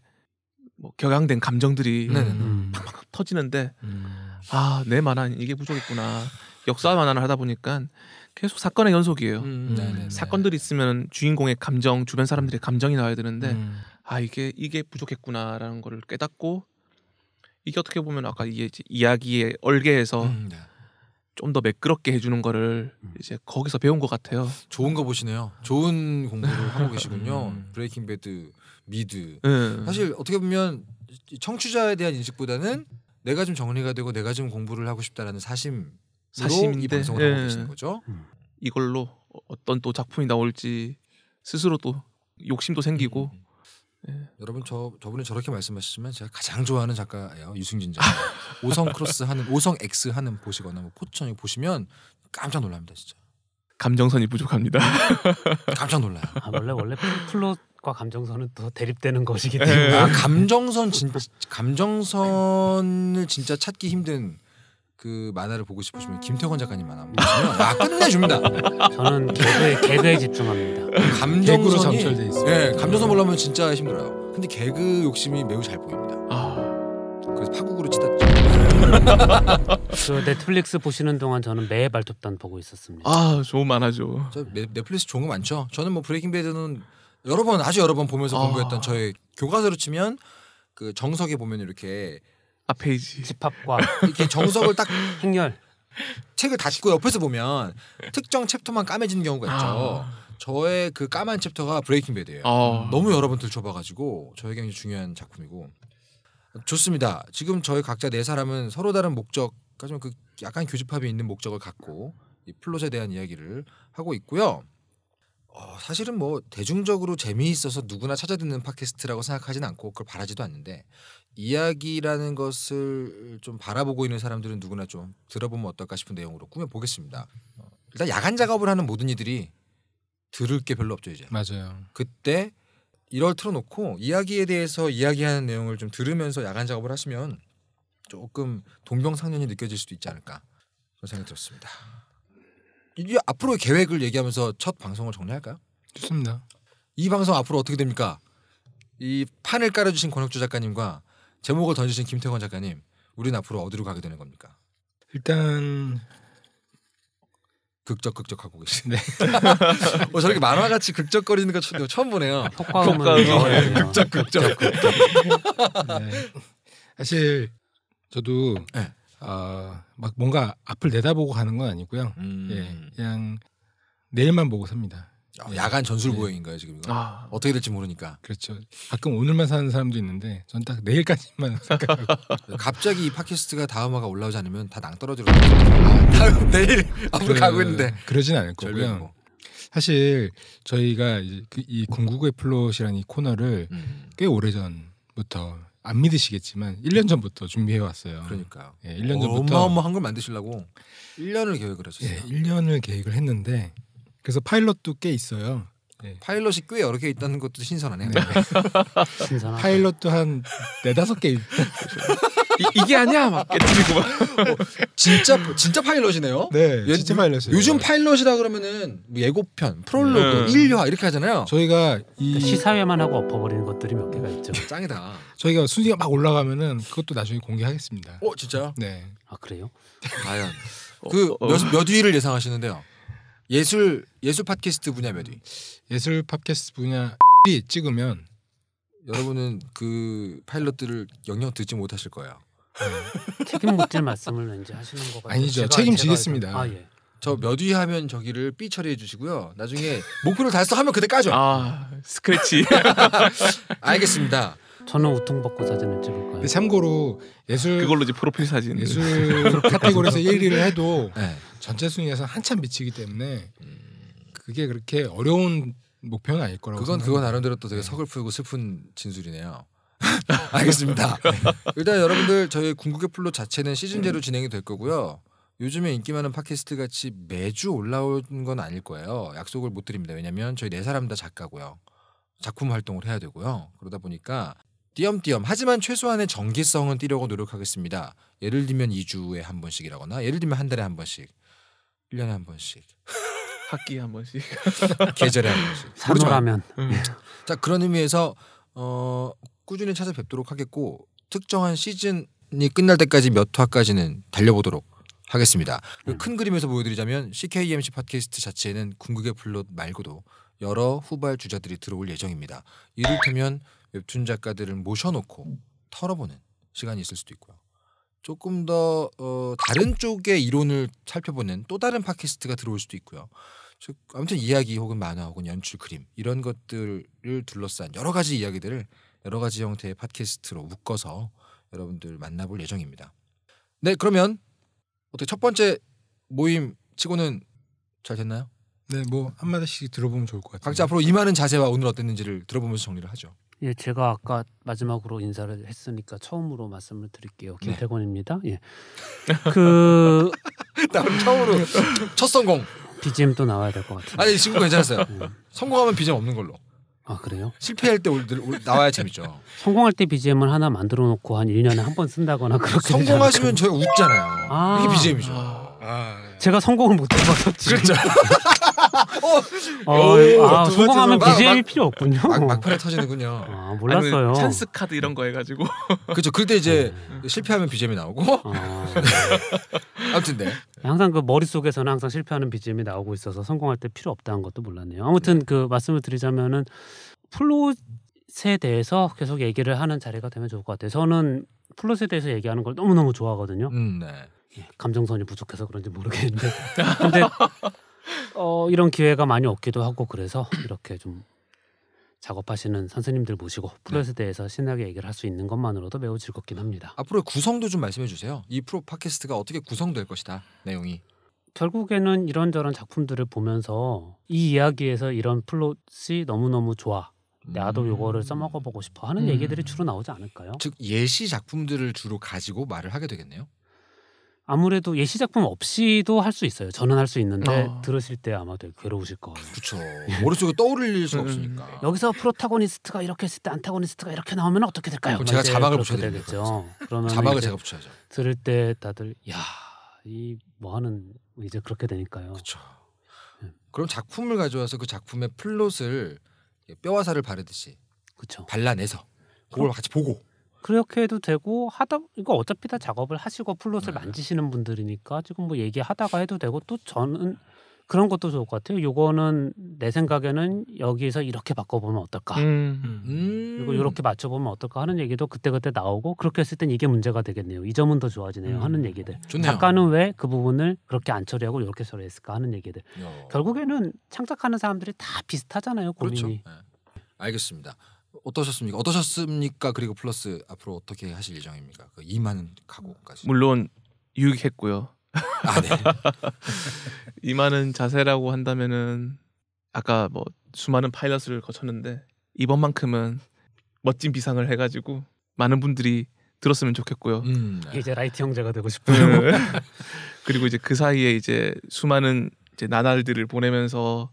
뭐격양된 감정들이 음. 팍팍 음. 터지는데 음. 아내 만한 이게 부족했구나 역사 만화를 하다 보니까 계속 사건의 연속이에요. 음, 음. 사건들이 있으면 주인공의 감정, 주변 사람들의 감정이 나와야 되는데 음. 아 이게 이게 부족했구나라는 거를 깨닫고 이게 어떻게 보면 아까 이게 이야기의 얼개에서 음, 네. 좀더 매끄럽게 해주는 거를 음. 이제 거기서 배운 것 같아요. 좋은 거 보시네요. 좋은 공부를 하고 계시군요. 브레이킹 배드, 미드. 음. 예. 사실 어떻게 보면 청취자에 대한 인식보다는 내가 좀 정리가 되고 내가 좀 공부를 하고 싶다라는 사심 사심이 방송을 네. 하고 예. 계시는 거죠. 음. 이걸로 어떤 또 작품이 나올지 스스로 또 욕심도 생기고 음, 예. 여러분 저 저분이 저렇게 말씀하시지만 제가 가장 좋아하는 작가예요 유승진 작가. 오성 크로스 하는 오성 X 하는 보시거나 뭐 포천이 보시면 깜짝 놀랍니다 진짜. 감정선이 부족합니다. 깜짝 놀라요. 아, 원래 원래 플롯과 감정선은 또 대립되는 것이기 예. 때문에 아, 감정선 진 감정선을 진짜 찾기 힘든 그 만화를 보고 싶으시면 아. 김태권 작가님 만화 보시면 막 아, 끝내줍니다. 저는 개그에, 개그에 집중합니다. 감정으로 잠철돼 있어요. 예, 감정선 보려면 진짜 힘들어요. 근데 개그 욕심이 매우 잘 보입니다. 아... 그래서 파국으로 치닫죠. 그 넷플릭스 보시는 동안 저는 매의 발톱단 보고 있었습니다. 아 좋은 만화죠. 저 넷, 네, 넷플릭스 좋은 거 많죠. 저는 뭐 브레이킹 배드는 여러 번 아주 여러 번 보면서 아. 공부했던 아... 저의 교과서로 치면 그 정석에 보면 이렇게 아페이지 집합과 이렇게 정석을 딱 행렬 책을 다 닫고 그 옆에서 보면 특정 챕터만 까매지는 경우가 있죠. 아. 저의 그 까만 챕터가 브레이킹 배드예요. 아. 너무 여러 분 들춰봐가지고 저에게 굉장히 중요한 작품이고 좋습니다. 지금 저희 각자 네 사람은 서로 다른 목적, 하지만 그 약간 교집합이 있는 목적을 갖고 이 플롯에 대한 이야기를 하고 있고요. 어, 사실은 뭐 대중적으로 재미있어서 누구나 찾아듣는 팟캐스트라고 생각하진 않고 그걸 바라지도 않는데 이야기라는 것을 좀 바라보고 있는 사람들은 누구나 좀 들어보면 어떨까 싶은 내용으로 꾸며 보겠습니다. 어, 일단 야간 작업을 하는 모든 이들이 들을 게 별로 없죠 이제. 맞아요. 그때 이럴 틀어놓고 이야기에 대해서 이야기하는 내용을 좀 들으면서 야간 작업을 하시면 조금 동병상련이 느껴질 수도 있지 않을까 그런 생각이 들었습니다. 이제 앞으로의 계획을 얘기하면서 첫 방송을 정리할까요? 좋습니다. 이 방송 앞으로 어떻게 됩니까? 이 판을 깔아주신 권혁주 작가님과 제목을 던지신 김태권 작가님, 우리는 앞으로 어디로 가게 되는 겁니까? 일단 극적 극적 하고 계시네. 어, 저렇게 만화같이 극적거리는 거 처음 보네요. 효과음은 극적 극적. 네. 사실 저도 네. 어막 뭔가 앞을 내다보고 가는 건 아니고요. 음. 예, 그냥 내일만 보고 삽니다. 아, 예. 야간 전술 보행인가요 네. 지금 이거? 아. 어떻게 될지 모르니까. 그렇죠. 가끔 오늘만 사는 사람도 있는데 전 딱 내일까지만 생각하고. 갑자기 이 팟캐스트가 다음화가 올라오지 않으면 다 낭떨어지로. 아, 네. 다음 내일 앞으로 그 가고 있는데. 그러진 않을 거고요. 뭐. 사실 저희가 이, 그 이 공구구의 플롯이라는 이 코너를 음. 꽤 오래 전부터 안 믿으시겠지만 1년 전부터 준비해 왔어요. 그러니까요. 예, 1년 전부터 어마어마한 걸 만드시려고 1년을 계획을 하셨어요. 예, 1년을 계획을 했는데 그래서 파일럿도 꽤 있어요. 네. 예. 파일럿이 꽤 여러 개 있다는 것도 신선하네요. 네. 파일럿도 한 네다섯 개 이, 게 아니야 막 깨뜨리고 막 어, 진짜 진짜 파일럿이네요. 네, 예, 진짜 파일럿이 요즘 파일럿이라 그러면은 뭐 예고편, 프롤로그, 네. 1화 이렇게 하잖아요. 저희가 이... 그러니까 시사회만 하고 엎어버리는 것들이 몇 개가 있죠. 짱이다. 저희가 순위가 막 올라가면은 그것도 나중에 공개하겠습니다. 어 진짜요? 네. 아 그래요? 과연 어, 그몇 어. 몇 위를 예상하시는데요? 예술 예술 팟캐스트 분야 몇 위? 예술 팟캐스트 분야 이 찍으면 여러분은 그 파일럿들을 영영 듣지 못하실 거예요. 네. 책임 못질 말씀을 왠지 하시는 것 같아요. 아니죠. 책임지겠습니다. 아, 예. 저몇 위 하면 저기를 삐 처리해 주시고요. 나중에 목표를 달성하면 그때 까죠. 아 스크래치. 알겠습니다. 저는 우통벗고 사진을 찍을 거예요. 참고로 예술 그걸로 이제 프로필 사진 예술 카테고리에서 1위를 해도 네. 전체 순위에서 한참 미치기 때문에 음. 그게 그렇게 어려운 목표는 아닐 거라고. 그건 그거 나름대로 또 되게 서글프고 네. 슬픈 진술이네요. 알겠습니다. 일단 여러분들 저희 궁극의 플로 자체는 시즌 제로 네. 진행이 될 거고요. 요즘에 인기 많은 팟캐스트 같이 매주 올라온 건 아닐 거예요. 약속을 못 드립니다. 왜냐면 하 저희 네 사람 다 작가고요. 작품 활동을 해야 되고요. 그러다 보니까 띄엄띄엄 하지만 최소한의 정기성은 띄려고 노력하겠습니다. 예를 들면 2주에 한 번씩이라거나 예를 들면 한 달에 한 번씩 1년에 한 번씩 학기한 번씩 계절에 한 번씩 산호라면 그렇죠. 음. 예. 자 그런 의미에서 어 꾸준히 찾아뵙도록 하겠고 특정한 시즌이 끝날 때까지 몇 화까지는 달려보도록 하겠습니다. 음. 큰 그림에서 보여드리자면 CKMC 팟캐스트 자체에는 궁극의 플롯 말고도 여러 후발 주자들이 들어올 예정입니다. 이를테면 웹툰 작가들을 모셔놓고 털어보는 시간이 있을 수도 있고요. 조금 더 어, 다른 쪽의 이론을 살펴보는 또 다른 팟캐스트가 들어올 수도 있고요. 즉 아무튼 이야기 혹은 만화 혹은 연출 그림 이런 것들을 둘러싼 여러 가지 이야기들을 여러 가지 형태의 팟캐스트로 묶어서 여러분들 만나볼 예정입니다. 네 그러면 어떻게 첫 번째 모임 치고는 잘 됐나요? 네, 뭐 한마디씩 들어보면 좋을 것 같아요. 각자 앞으로 임하는 자세와 오늘 어땠는지를 들어보면서 정리를 하죠. 예, 제가 아까 마지막으로 인사를 했으니까 처음으로 말씀을 드릴게요. 네. 김태곤입니다. 네. 예. 그 처음으로 첫 성공. BGM 도 나와야 될 것 같아요. 아니 지금 괜찮았어요. 네. 성공하면 BGM 없는 걸로. 아 그래요? 실패할 때 올, 올, 나와야 재밌죠. 성공할 때 BGM을 하나 만들어 놓고 한 1년에 한 번 쓴다거나 그렇게 성공하시면 저희 웃잖아요. 아. 이게 BGM이죠. 아, 네. 제가 성공을 못 해봐서 그렇죠. 어, 어, 어, 아, 성공하면 막- BGM이 막- 필요 없군요. 막, 막판에 터지는군요. 아, 몰랐어요. 찬스 카드 이런 거 해가지고 그렇죠. 그때 이제 네. 그 실패하면 BGM이 나오고 아, 아무튼 네. 네. 항상 그 머릿속에서는 항상 실패하는 BGM이 나오고 있어서 성공할 때 필요 없다는 것도 몰랐네요. 아무튼 그 말씀을 드리자면은 플롯에 대해서 계속 얘기를 하는 자리가 되면 좋을 것 같아요. 저는 플롯에 대해서 얘기하는 걸 너무너무 좋아하거든요. 음, 네. 예, 감정선이 부족해서 그런지 모르겠는데. 근데 어, 이런 기회가 많이 없기도 하고 그래서 이렇게 좀 작업하시는 선생님들 모시고 플롯에 네. 대해서 신나게 얘기를 할 수 있는 것만으로도 매우 즐겁긴 합니다. 앞으로 구성도 좀 말씀해 주세요. 이 프로 팟캐스트가 어떻게 구성될 것이다. 내용이. 결국에는 이런저런 작품들을 보면서 이 이야기에서 이런 플롯이 너무너무 좋아. 나도 음. 요거를 써먹어 보고 싶어 하는 음. 얘기들이 주로 나오지 않을까요? 즉 예시 작품들을 주로 가지고 말을 하게 되겠네요. 아무래도 예시 작품 없이도 할 수 있어요. 저는 할 수 있는데 아. 들으실 때 아마 되게 괴로우실 거예요. 그렇죠. 머릿속에 떠오를 수 음. 없으니까. 여기서 프로타고니스트가 이렇게 했을 때 안타고니스트가 이렇게 나오면 어떻게 될까요? 제가 자막을 붙여야 되겠죠. 그러면 자막을 제가 붙여야죠. 들을 때 다들 야, 이뭐 하는 이제 그렇게 되니까요. 그렇죠. 그럼 작품을 가져와서 그 작품의 플롯을 뼈와 살을 바르듯이 그쵸. 발라내서 그걸 같이 보고 그렇게 해도 되고 하다 이거 어차피 다 작업을 하시고 플롯을 네. 만지시는 분들이니까 지금 뭐 얘기하다가 해도 되고 또 저는 그런 것도 좋을 것 같아요. 요거는 내 생각에는 여기에서 이렇게 바꿔보면 어떨까. 음. 음. 그리고 이렇게 맞춰보면 어떨까 하는 얘기도 그때그때 나오고 그렇게 했을 땐 이게 문제가 되겠네요. 이 점은 더 좋아지네요 음. 하는 얘기들. 좋네요. 작가는 왜 그 부분을 그렇게 안 처리하고 이렇게 처리했을까 하는 얘기들. 요. 결국에는 창작하는 사람들이 다 비슷하잖아요 고민이. 그렇죠. 네. 알겠습니다. 어떠셨습니까? 어떠셨습니까? 그리고 플러스 앞으로 어떻게 하실 예정입니까? 그 2만 가구까지. 물론 유익했고요. 아, 네. 2만은 자세라고 한다면은 아까 뭐 수많은 파일럿을 거쳤는데 이번만큼은 멋진 비상을 해가지고 많은 분들이 들었으면 좋겠고요. 음. 네. 이제 라이트 형제가 되고 싶어요. 네. 그리고 이제 그 사이에 이제 수많은 이제 나날들을 보내면서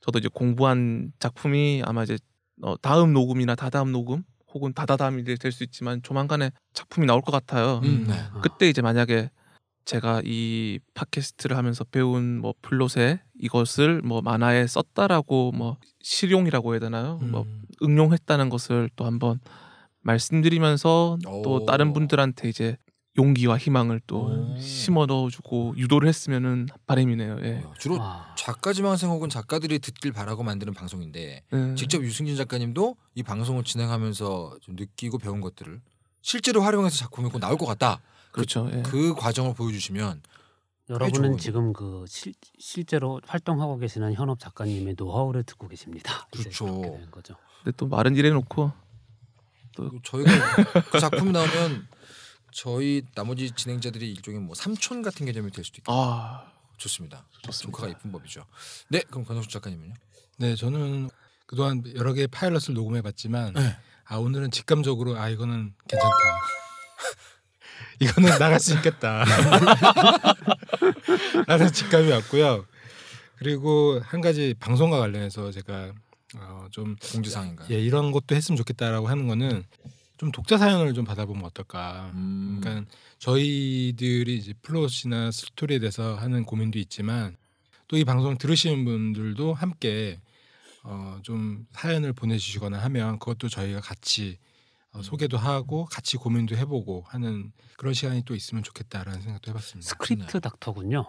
저도 이제 공부한 작품이 아마 이제 어, 다음 녹음이나 다다음 녹음 혹은 다다다음이 될 수 있지만 조만간에 작품이 나올 것 같아요. 음, 음. 네. 아. 그때 이제 만약에 제가 이 팟캐스트를 하면서 배운 뭐 플롯에 이것을 뭐 만화에 썼다라고 뭐 실용이라고 해야 되나요? 음. 뭐 응용했다는 것을 또 한번 말씀드리면서 오. 또 다른 분들한테 이제 용기와 희망을 또 오. 심어 넣어주고 유도를 했으면은 바람이네요. 예. 주로 와. 작가 지망생 혹은 작가들이 듣길 바라고 만드는 방송인데 예. 직접 유승진 작가님도 이 방송을 진행하면서 좀 느끼고 배운 것들을 실제로 활용해서 작품이 곧 나올 것 같다. 그렇죠. 그, 예. 그 과정을 보여주시면 여러분은 지금 그 실, 실제로 활동하고 계시는 현업 작가님의 노하우를 듣고 계십니다. 그렇죠. 근데 또 말은 이래놓고 또 저희가 그작품 나오면 저희 나머지 진행자들이 일종의 뭐 삼촌 같은 개념이 될 수도 있고. 아 좋습니다. 조카가 이쁜 법이죠. 네, 그럼 권영수 작가님은요? 네, 저는 그동안 여러 개의 파일럿을 녹음해봤지만 네. 아 오늘은 직감적으로 아 이거는 괜찮다. 이거는 나갈 수 있겠다. 라는 직감이 왔고요. 그리고 한 가지 방송과 관련해서 제가 어, 좀공지사항인가 예, 이런 것도 했으면 좋겠다라고 하는 거는 좀 독자 사연을 좀 받아보면 어떨까. 음. 그러니까 저희들이 이제 플롯이나 스토리에 대해서 하는 고민도 있지만 또 이 방송 들으시는 분들도 함께 어, 좀 사연을 보내주시거나 하면 그것도 저희가 같이 어, 소개도 하고 같이 고민도 해보고 하는 그런 시간이 또 있으면 좋겠다라는 생각도 해봤습니다. 스크립트 네. 닥터군요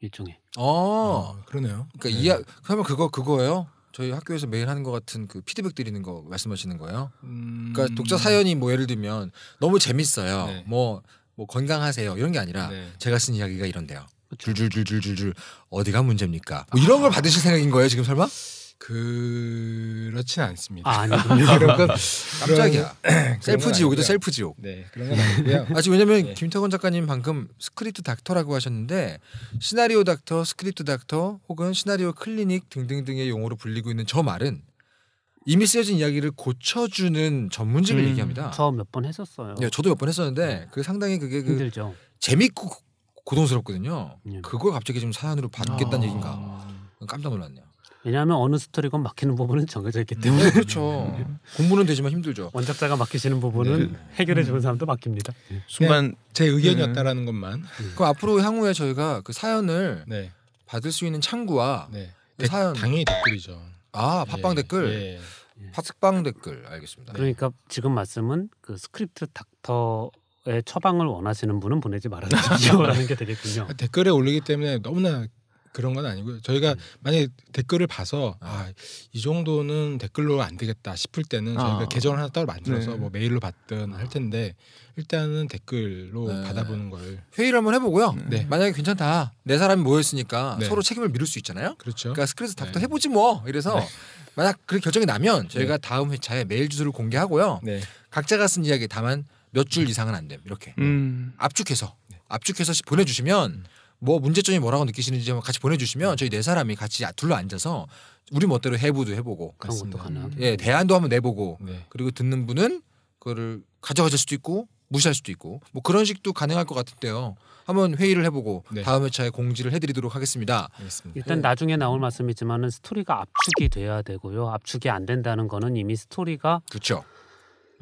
일종의. 어, 어 그러네요. 그러니까 네. 이야 그러면 그거 그거예요. 저희 학교에서 매일 하는 것 같은 그 피드백 드리는 거 말씀하시는 거예요? 그러니까 음... 그러니까 독자 사연이 뭐 예를 들면 너무 재밌어요. 네. 뭐, 뭐 건강하세요 이런 게 아니라 네. 제가 쓴 이야기가 이런데요. 줄줄줄줄 줄 줄 어디가 문제입니까? 뭐 이런 아... 걸 받으실 생각인 거예요 지금 설마? 그렇진 않습니다. 아, 아니군요. 그런 건 깜짝이야. 셀프 지옥이죠, 셀프 지옥. 네, 그런 건 아니고요. 아직 왜냐면 네. 김태건 작가님 방금 스크립트 닥터라고 하셨는데 시나리오 닥터, 스크립트 닥터 혹은 시나리오 클리닉 등등등의 용어로 불리고 있는 저 말은 이미 쓰여진 이야기를 고쳐주는 전문직을 음, 얘기합니다. 저 몇 번 했었어요. 네, 저도 몇 번 했었는데 네. 그 상당히 그게 그 힘들죠. 재밌고 고통스럽거든요. 예. 그걸 갑자기 좀 사안으로 받겠다는 아... 얘기인가? 깜짝 놀랐네요. 왜냐하면 어느 스토리건 막히는 부분은 정해져 있기 음. 때문에 음, 그렇죠. 공부는 되지만 힘들죠. 원작자가 맡기시는 부분은 네. 해결해 주는 음. 사람도 맡깁니다. 네. 순간 제 의견이었다라는 것만. 그 앞으로 향후에 저희가 그 사연을 받을 수 있는 창구와 그 사연 당연히 댓글이죠. 아 팟빵 예, 댓글. 예. 예. 팟빵 댓글 알겠습니다. 그러니까 네. 지금 말씀은 그 스크립트 닥터 처방을 원하시는 분은 보내지 말아주시오라는게 되겠군요. 댓글에 올리기 때문에 너무나 그런 건 아니고요. 저희가 음. 만약에 댓글을 봐서 아. 아, 이 정도는 댓글로 안 되겠다 싶을 때는 저희가 아. 계정을 하나 따로 만들어서 네. 뭐 메일로 받든 아. 할 텐데 일단은 댓글로 네. 받아보는 걸 회의를 한번 해보고요. 네. 네. 만약에 괜찮다 네 사람이 모였으니까 네. 서로 책임을 미룰 수 있잖아요. 그렇죠. 그러니까 스크래치 닥터 네. 해보지 뭐 이래서 만약 그 결정이 나면 저희가 다음 회차에 메일 주소를 공개하고요. 각자가 쓴 이야기 다만 몇줄 음. 이상은 안 됨. 이렇게 음. 압축해서 압축해서 보내주시면. 음. 뭐 문제점이 뭐라고 느끼시는지 한번 같이 보내주시면 저희 네 사람이 같이 둘러 앉아서 우리 멋대로 해부도 해보고 그런 것도 가능. 예, 대안도 한번 내보고 네. 그리고 듣는 분은 그거를 가져가실 수도 있고 무시할 수도 있고 뭐 그런 식도 가능할 것 같은데요. 한번 회의를 해보고 네. 다음 회차에 공지를 해드리도록 하겠습니다. 알겠습니다. 일단 네. 나중에 나올 말씀이지만은 스토리가 압축이 돼야 되고요. 압축이 안 된다는 거는 이미 스토리가 그렇죠.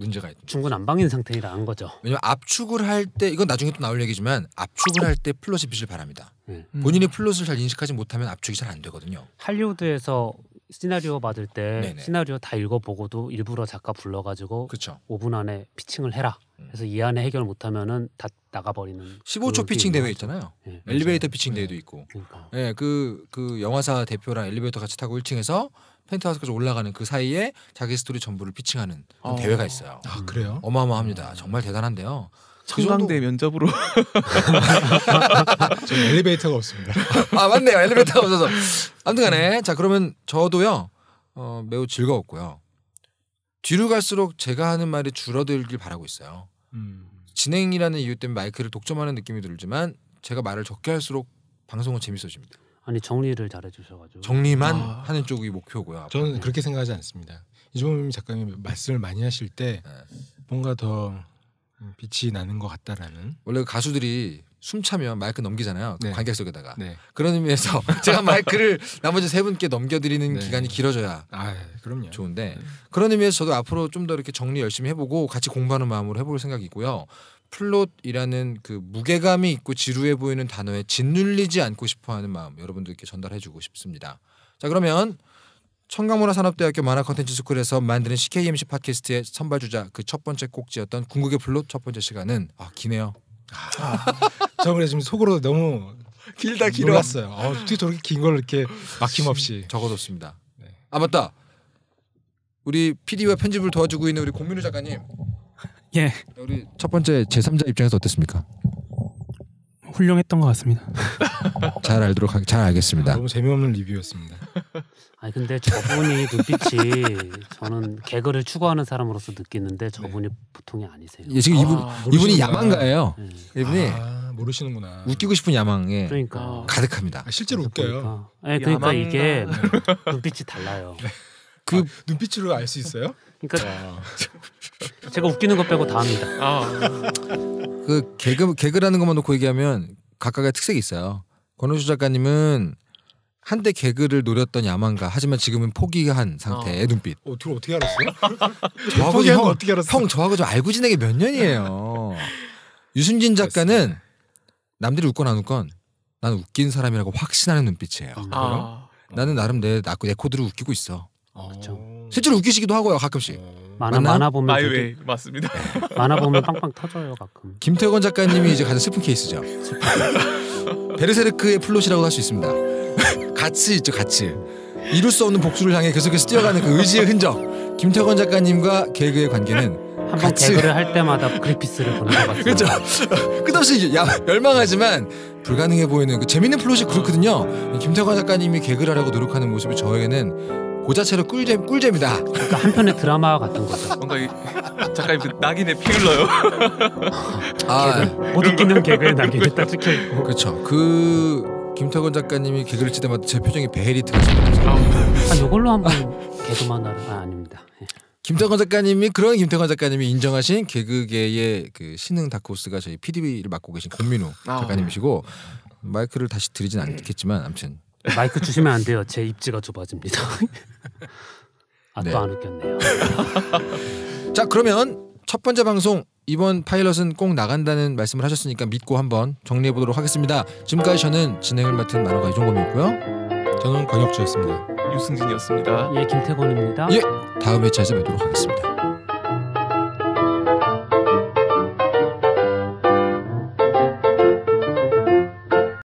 문제가 있죠. 중구 난방인 상태라는 거죠. 왜냐면 압축을 할 때 이건 나중에 또 나올 얘기지만 압축을 할 때 플롯의 빛을 바랍니다. 네. 음. 본인이 플롯을 잘 인식하지 못하면 압축이 잘 안 되거든요. 할리우드에서 시나리오 받을 때 네네. 시나리오 다 읽어보고도 일부러 작가 불러가지고 그쵸. 5분 안에 피칭을 해라. 음. 그래서 이 안에 해결 못하면은 다 나가버리는. 15초 피칭 대회 있잖아요. 네. 엘리베이터 그렇죠. 피칭 대회도 네. 있고. 그러니까. 네, 그, 그 영화사 대표랑 엘리베이터 같이 타고 1층에서 펜트하우스까지 올라가는 그 사이에 자기 스토리 전부를 피칭하는 어. 대회가 있어요. 아 그래요? 음. 어마어마합니다. 정말 대단한데요. 그 청강대 그 면접으로 저는 엘리베이터가 없습니다. 아 맞네요. 엘리베이터가 없어서 아무튼간에 자 그러면 저도요 어, 매우 즐거웠고요. 뒤로 갈수록 제가 하는 말이 줄어들길 바라고 있어요. 음. 진행이라는 이유 때문에 마이크를 독점하는 느낌이 들지만 제가 말을 적게 할수록 방송은 재밌어집니다. 아니 정리를 잘해 주셔가지고 정리만 아. 하는 쪽이 목표고요. 앞으로. 저는 그렇게 생각하지 않습니다. 이주범 작가님 말씀을 많이 하실 때 네. 뭔가 더 음, 빛이 나는 것 같다라는 원래 가수들이 숨 차면 마이크 넘기잖아요. 그 네. 관객 속에다가 네. 그런 의미에서 제가 마이크를 나머지 세 분께 넘겨드리는 네. 기간이 길어져야 아, 그럼요. 좋은데 네. 그런 의미에서 저도 앞으로 좀 더 이렇게 정리 열심히 해보고 같이 공부하는 마음으로 해볼 생각이고요. 플롯이라는 그 무게감이 있고 지루해 보이는 단어에 짓눌리지 않고 싶어하는 마음 여러분들께 전달해주고 싶습니다. 자 그러면 청강문화 산업대학교 만화 컨텐츠 스쿨에서 만드는 CKMC 팟캐스트의 선발 주자 그 첫 번째 꼭지였던 궁극의 플롯 첫 번째 시간은 아 기네요. 아, 저 그래 지금 속으로 너무 길다 길어. 놀랐어요. 어, 어떻게 저렇게 긴 걸 이렇게 막힘없이 적어뒀습니다. 네. 아 맞다. 우리 PD와 편집을 도와주고 있는 우리 공민우 작가님 예. 네, 우리 첫 번째 제3자 입장에서 어땠습니까? 훌륭했던 것 같습니다. 잘 알도록 하, 잘 알겠습니다. 너무 재미없는 리뷰였습니다. 아 근데 저분이 눈빛이 저는 개그를 추구하는 사람으로서 느끼는데 저분이 네. 보통이 아니세요. 예, 지금 아, 이분 아, 이분이 야망가예요. 네. 이분이 아, 모르시는구나. 웃기고 싶은 야망에 그러니까. 가득합니다. 아, 실제로 웃겨요. 그러니까, 네, 그러니까 이게 눈빛이 달라요. 그 아, 눈빛으로 알 수 있어요? 그러니까 아. 제가 웃기는 것 빼고 다 합니다. 아. 그 개그 개그라는 것만 놓고 얘기하면 각각의 특색이 있어요. 권호주 작가님은 한때 개그를 노렸던 야망가 하지만 지금은 포기한 상태의 어. 눈빛. 어, 둘 어떻게 알았어요? 저하고 형 어떻게 알았어? 형 저하고 좀 알고 지내게 몇 년이에요. 유순진 작가는 남들이 웃건 안 웃건 나는 웃긴 사람이라고 확신하는 눈빛이에요. 아, 아. 나는 나름 내, 나고 내 코드로 웃기고 있어. 어. 그렇죠. 실제로 웃기시기도 하고요 가끔씩. 만화 맞나 만화 보면 마이웨이 맞습니다. 만화 네, 보면 빵빵 터져요 가끔. 김태건 작가님이 이제 가장 슬픈 케이스죠. 베르세르크의 플롯이라고 할 수 있습니다. 같이 있죠 같이. 이룰 수 없는 복수를 향해 계속해서 뛰어가는 그 의지의 흔적. 김태건 작가님과 개그의 관계는 한번 개그를 할 때마다 그리피스를 보는 것 같아요. 그렇죠. 끝없이 야, 열망하지만 불가능해 보이는 그 재밌는 플롯이 그렇거든요. 김태관 작가님이 개그를 하려고 노력하는 모습이 저에게는 그 자체로 꿀잼 꿀잼이다. 그러니까 한편의 드라마 같은 거죠. 뭔가 이, 작가님 그 낙인에 피 흘러요. 아, 네. 못 웃기는 개그에 낙인이 딱 찍혀 있고. 그렇죠. 그 김태건 작가님이 개그를 칠 때마다 제 표정이 베일이 들어가 아, 이걸로 네. 아, 한번 개그만 하는 아, 아닙니다. 예. 김태건 작가님이 그런 김태건 작가님이 인정하신 개그계의 그 신흥 다크호스가 저희 PD를 맡고 계신 권민우 아, 작가님이시고 네. 마이크를 다시 드리진 않겠지만 아무튼 마이크 주시면 안 돼요. 제 입지가 좁아집니다. 아, 또안 네. 웃겼네요. 자, 그러면 첫 번째 방송 이번 파일럿은 꼭 나간다는 말씀을 하셨으니까 믿고 한번 정리해 보도록 하겠습니다. 지금까지 저는 진행을 맡은 만화가 이종범이었고요. 저는 권혁주였습니다. 유승진이었습니다. 예, 김태권입니다. 예, 다음에 찾아뵙도록 하겠습니다.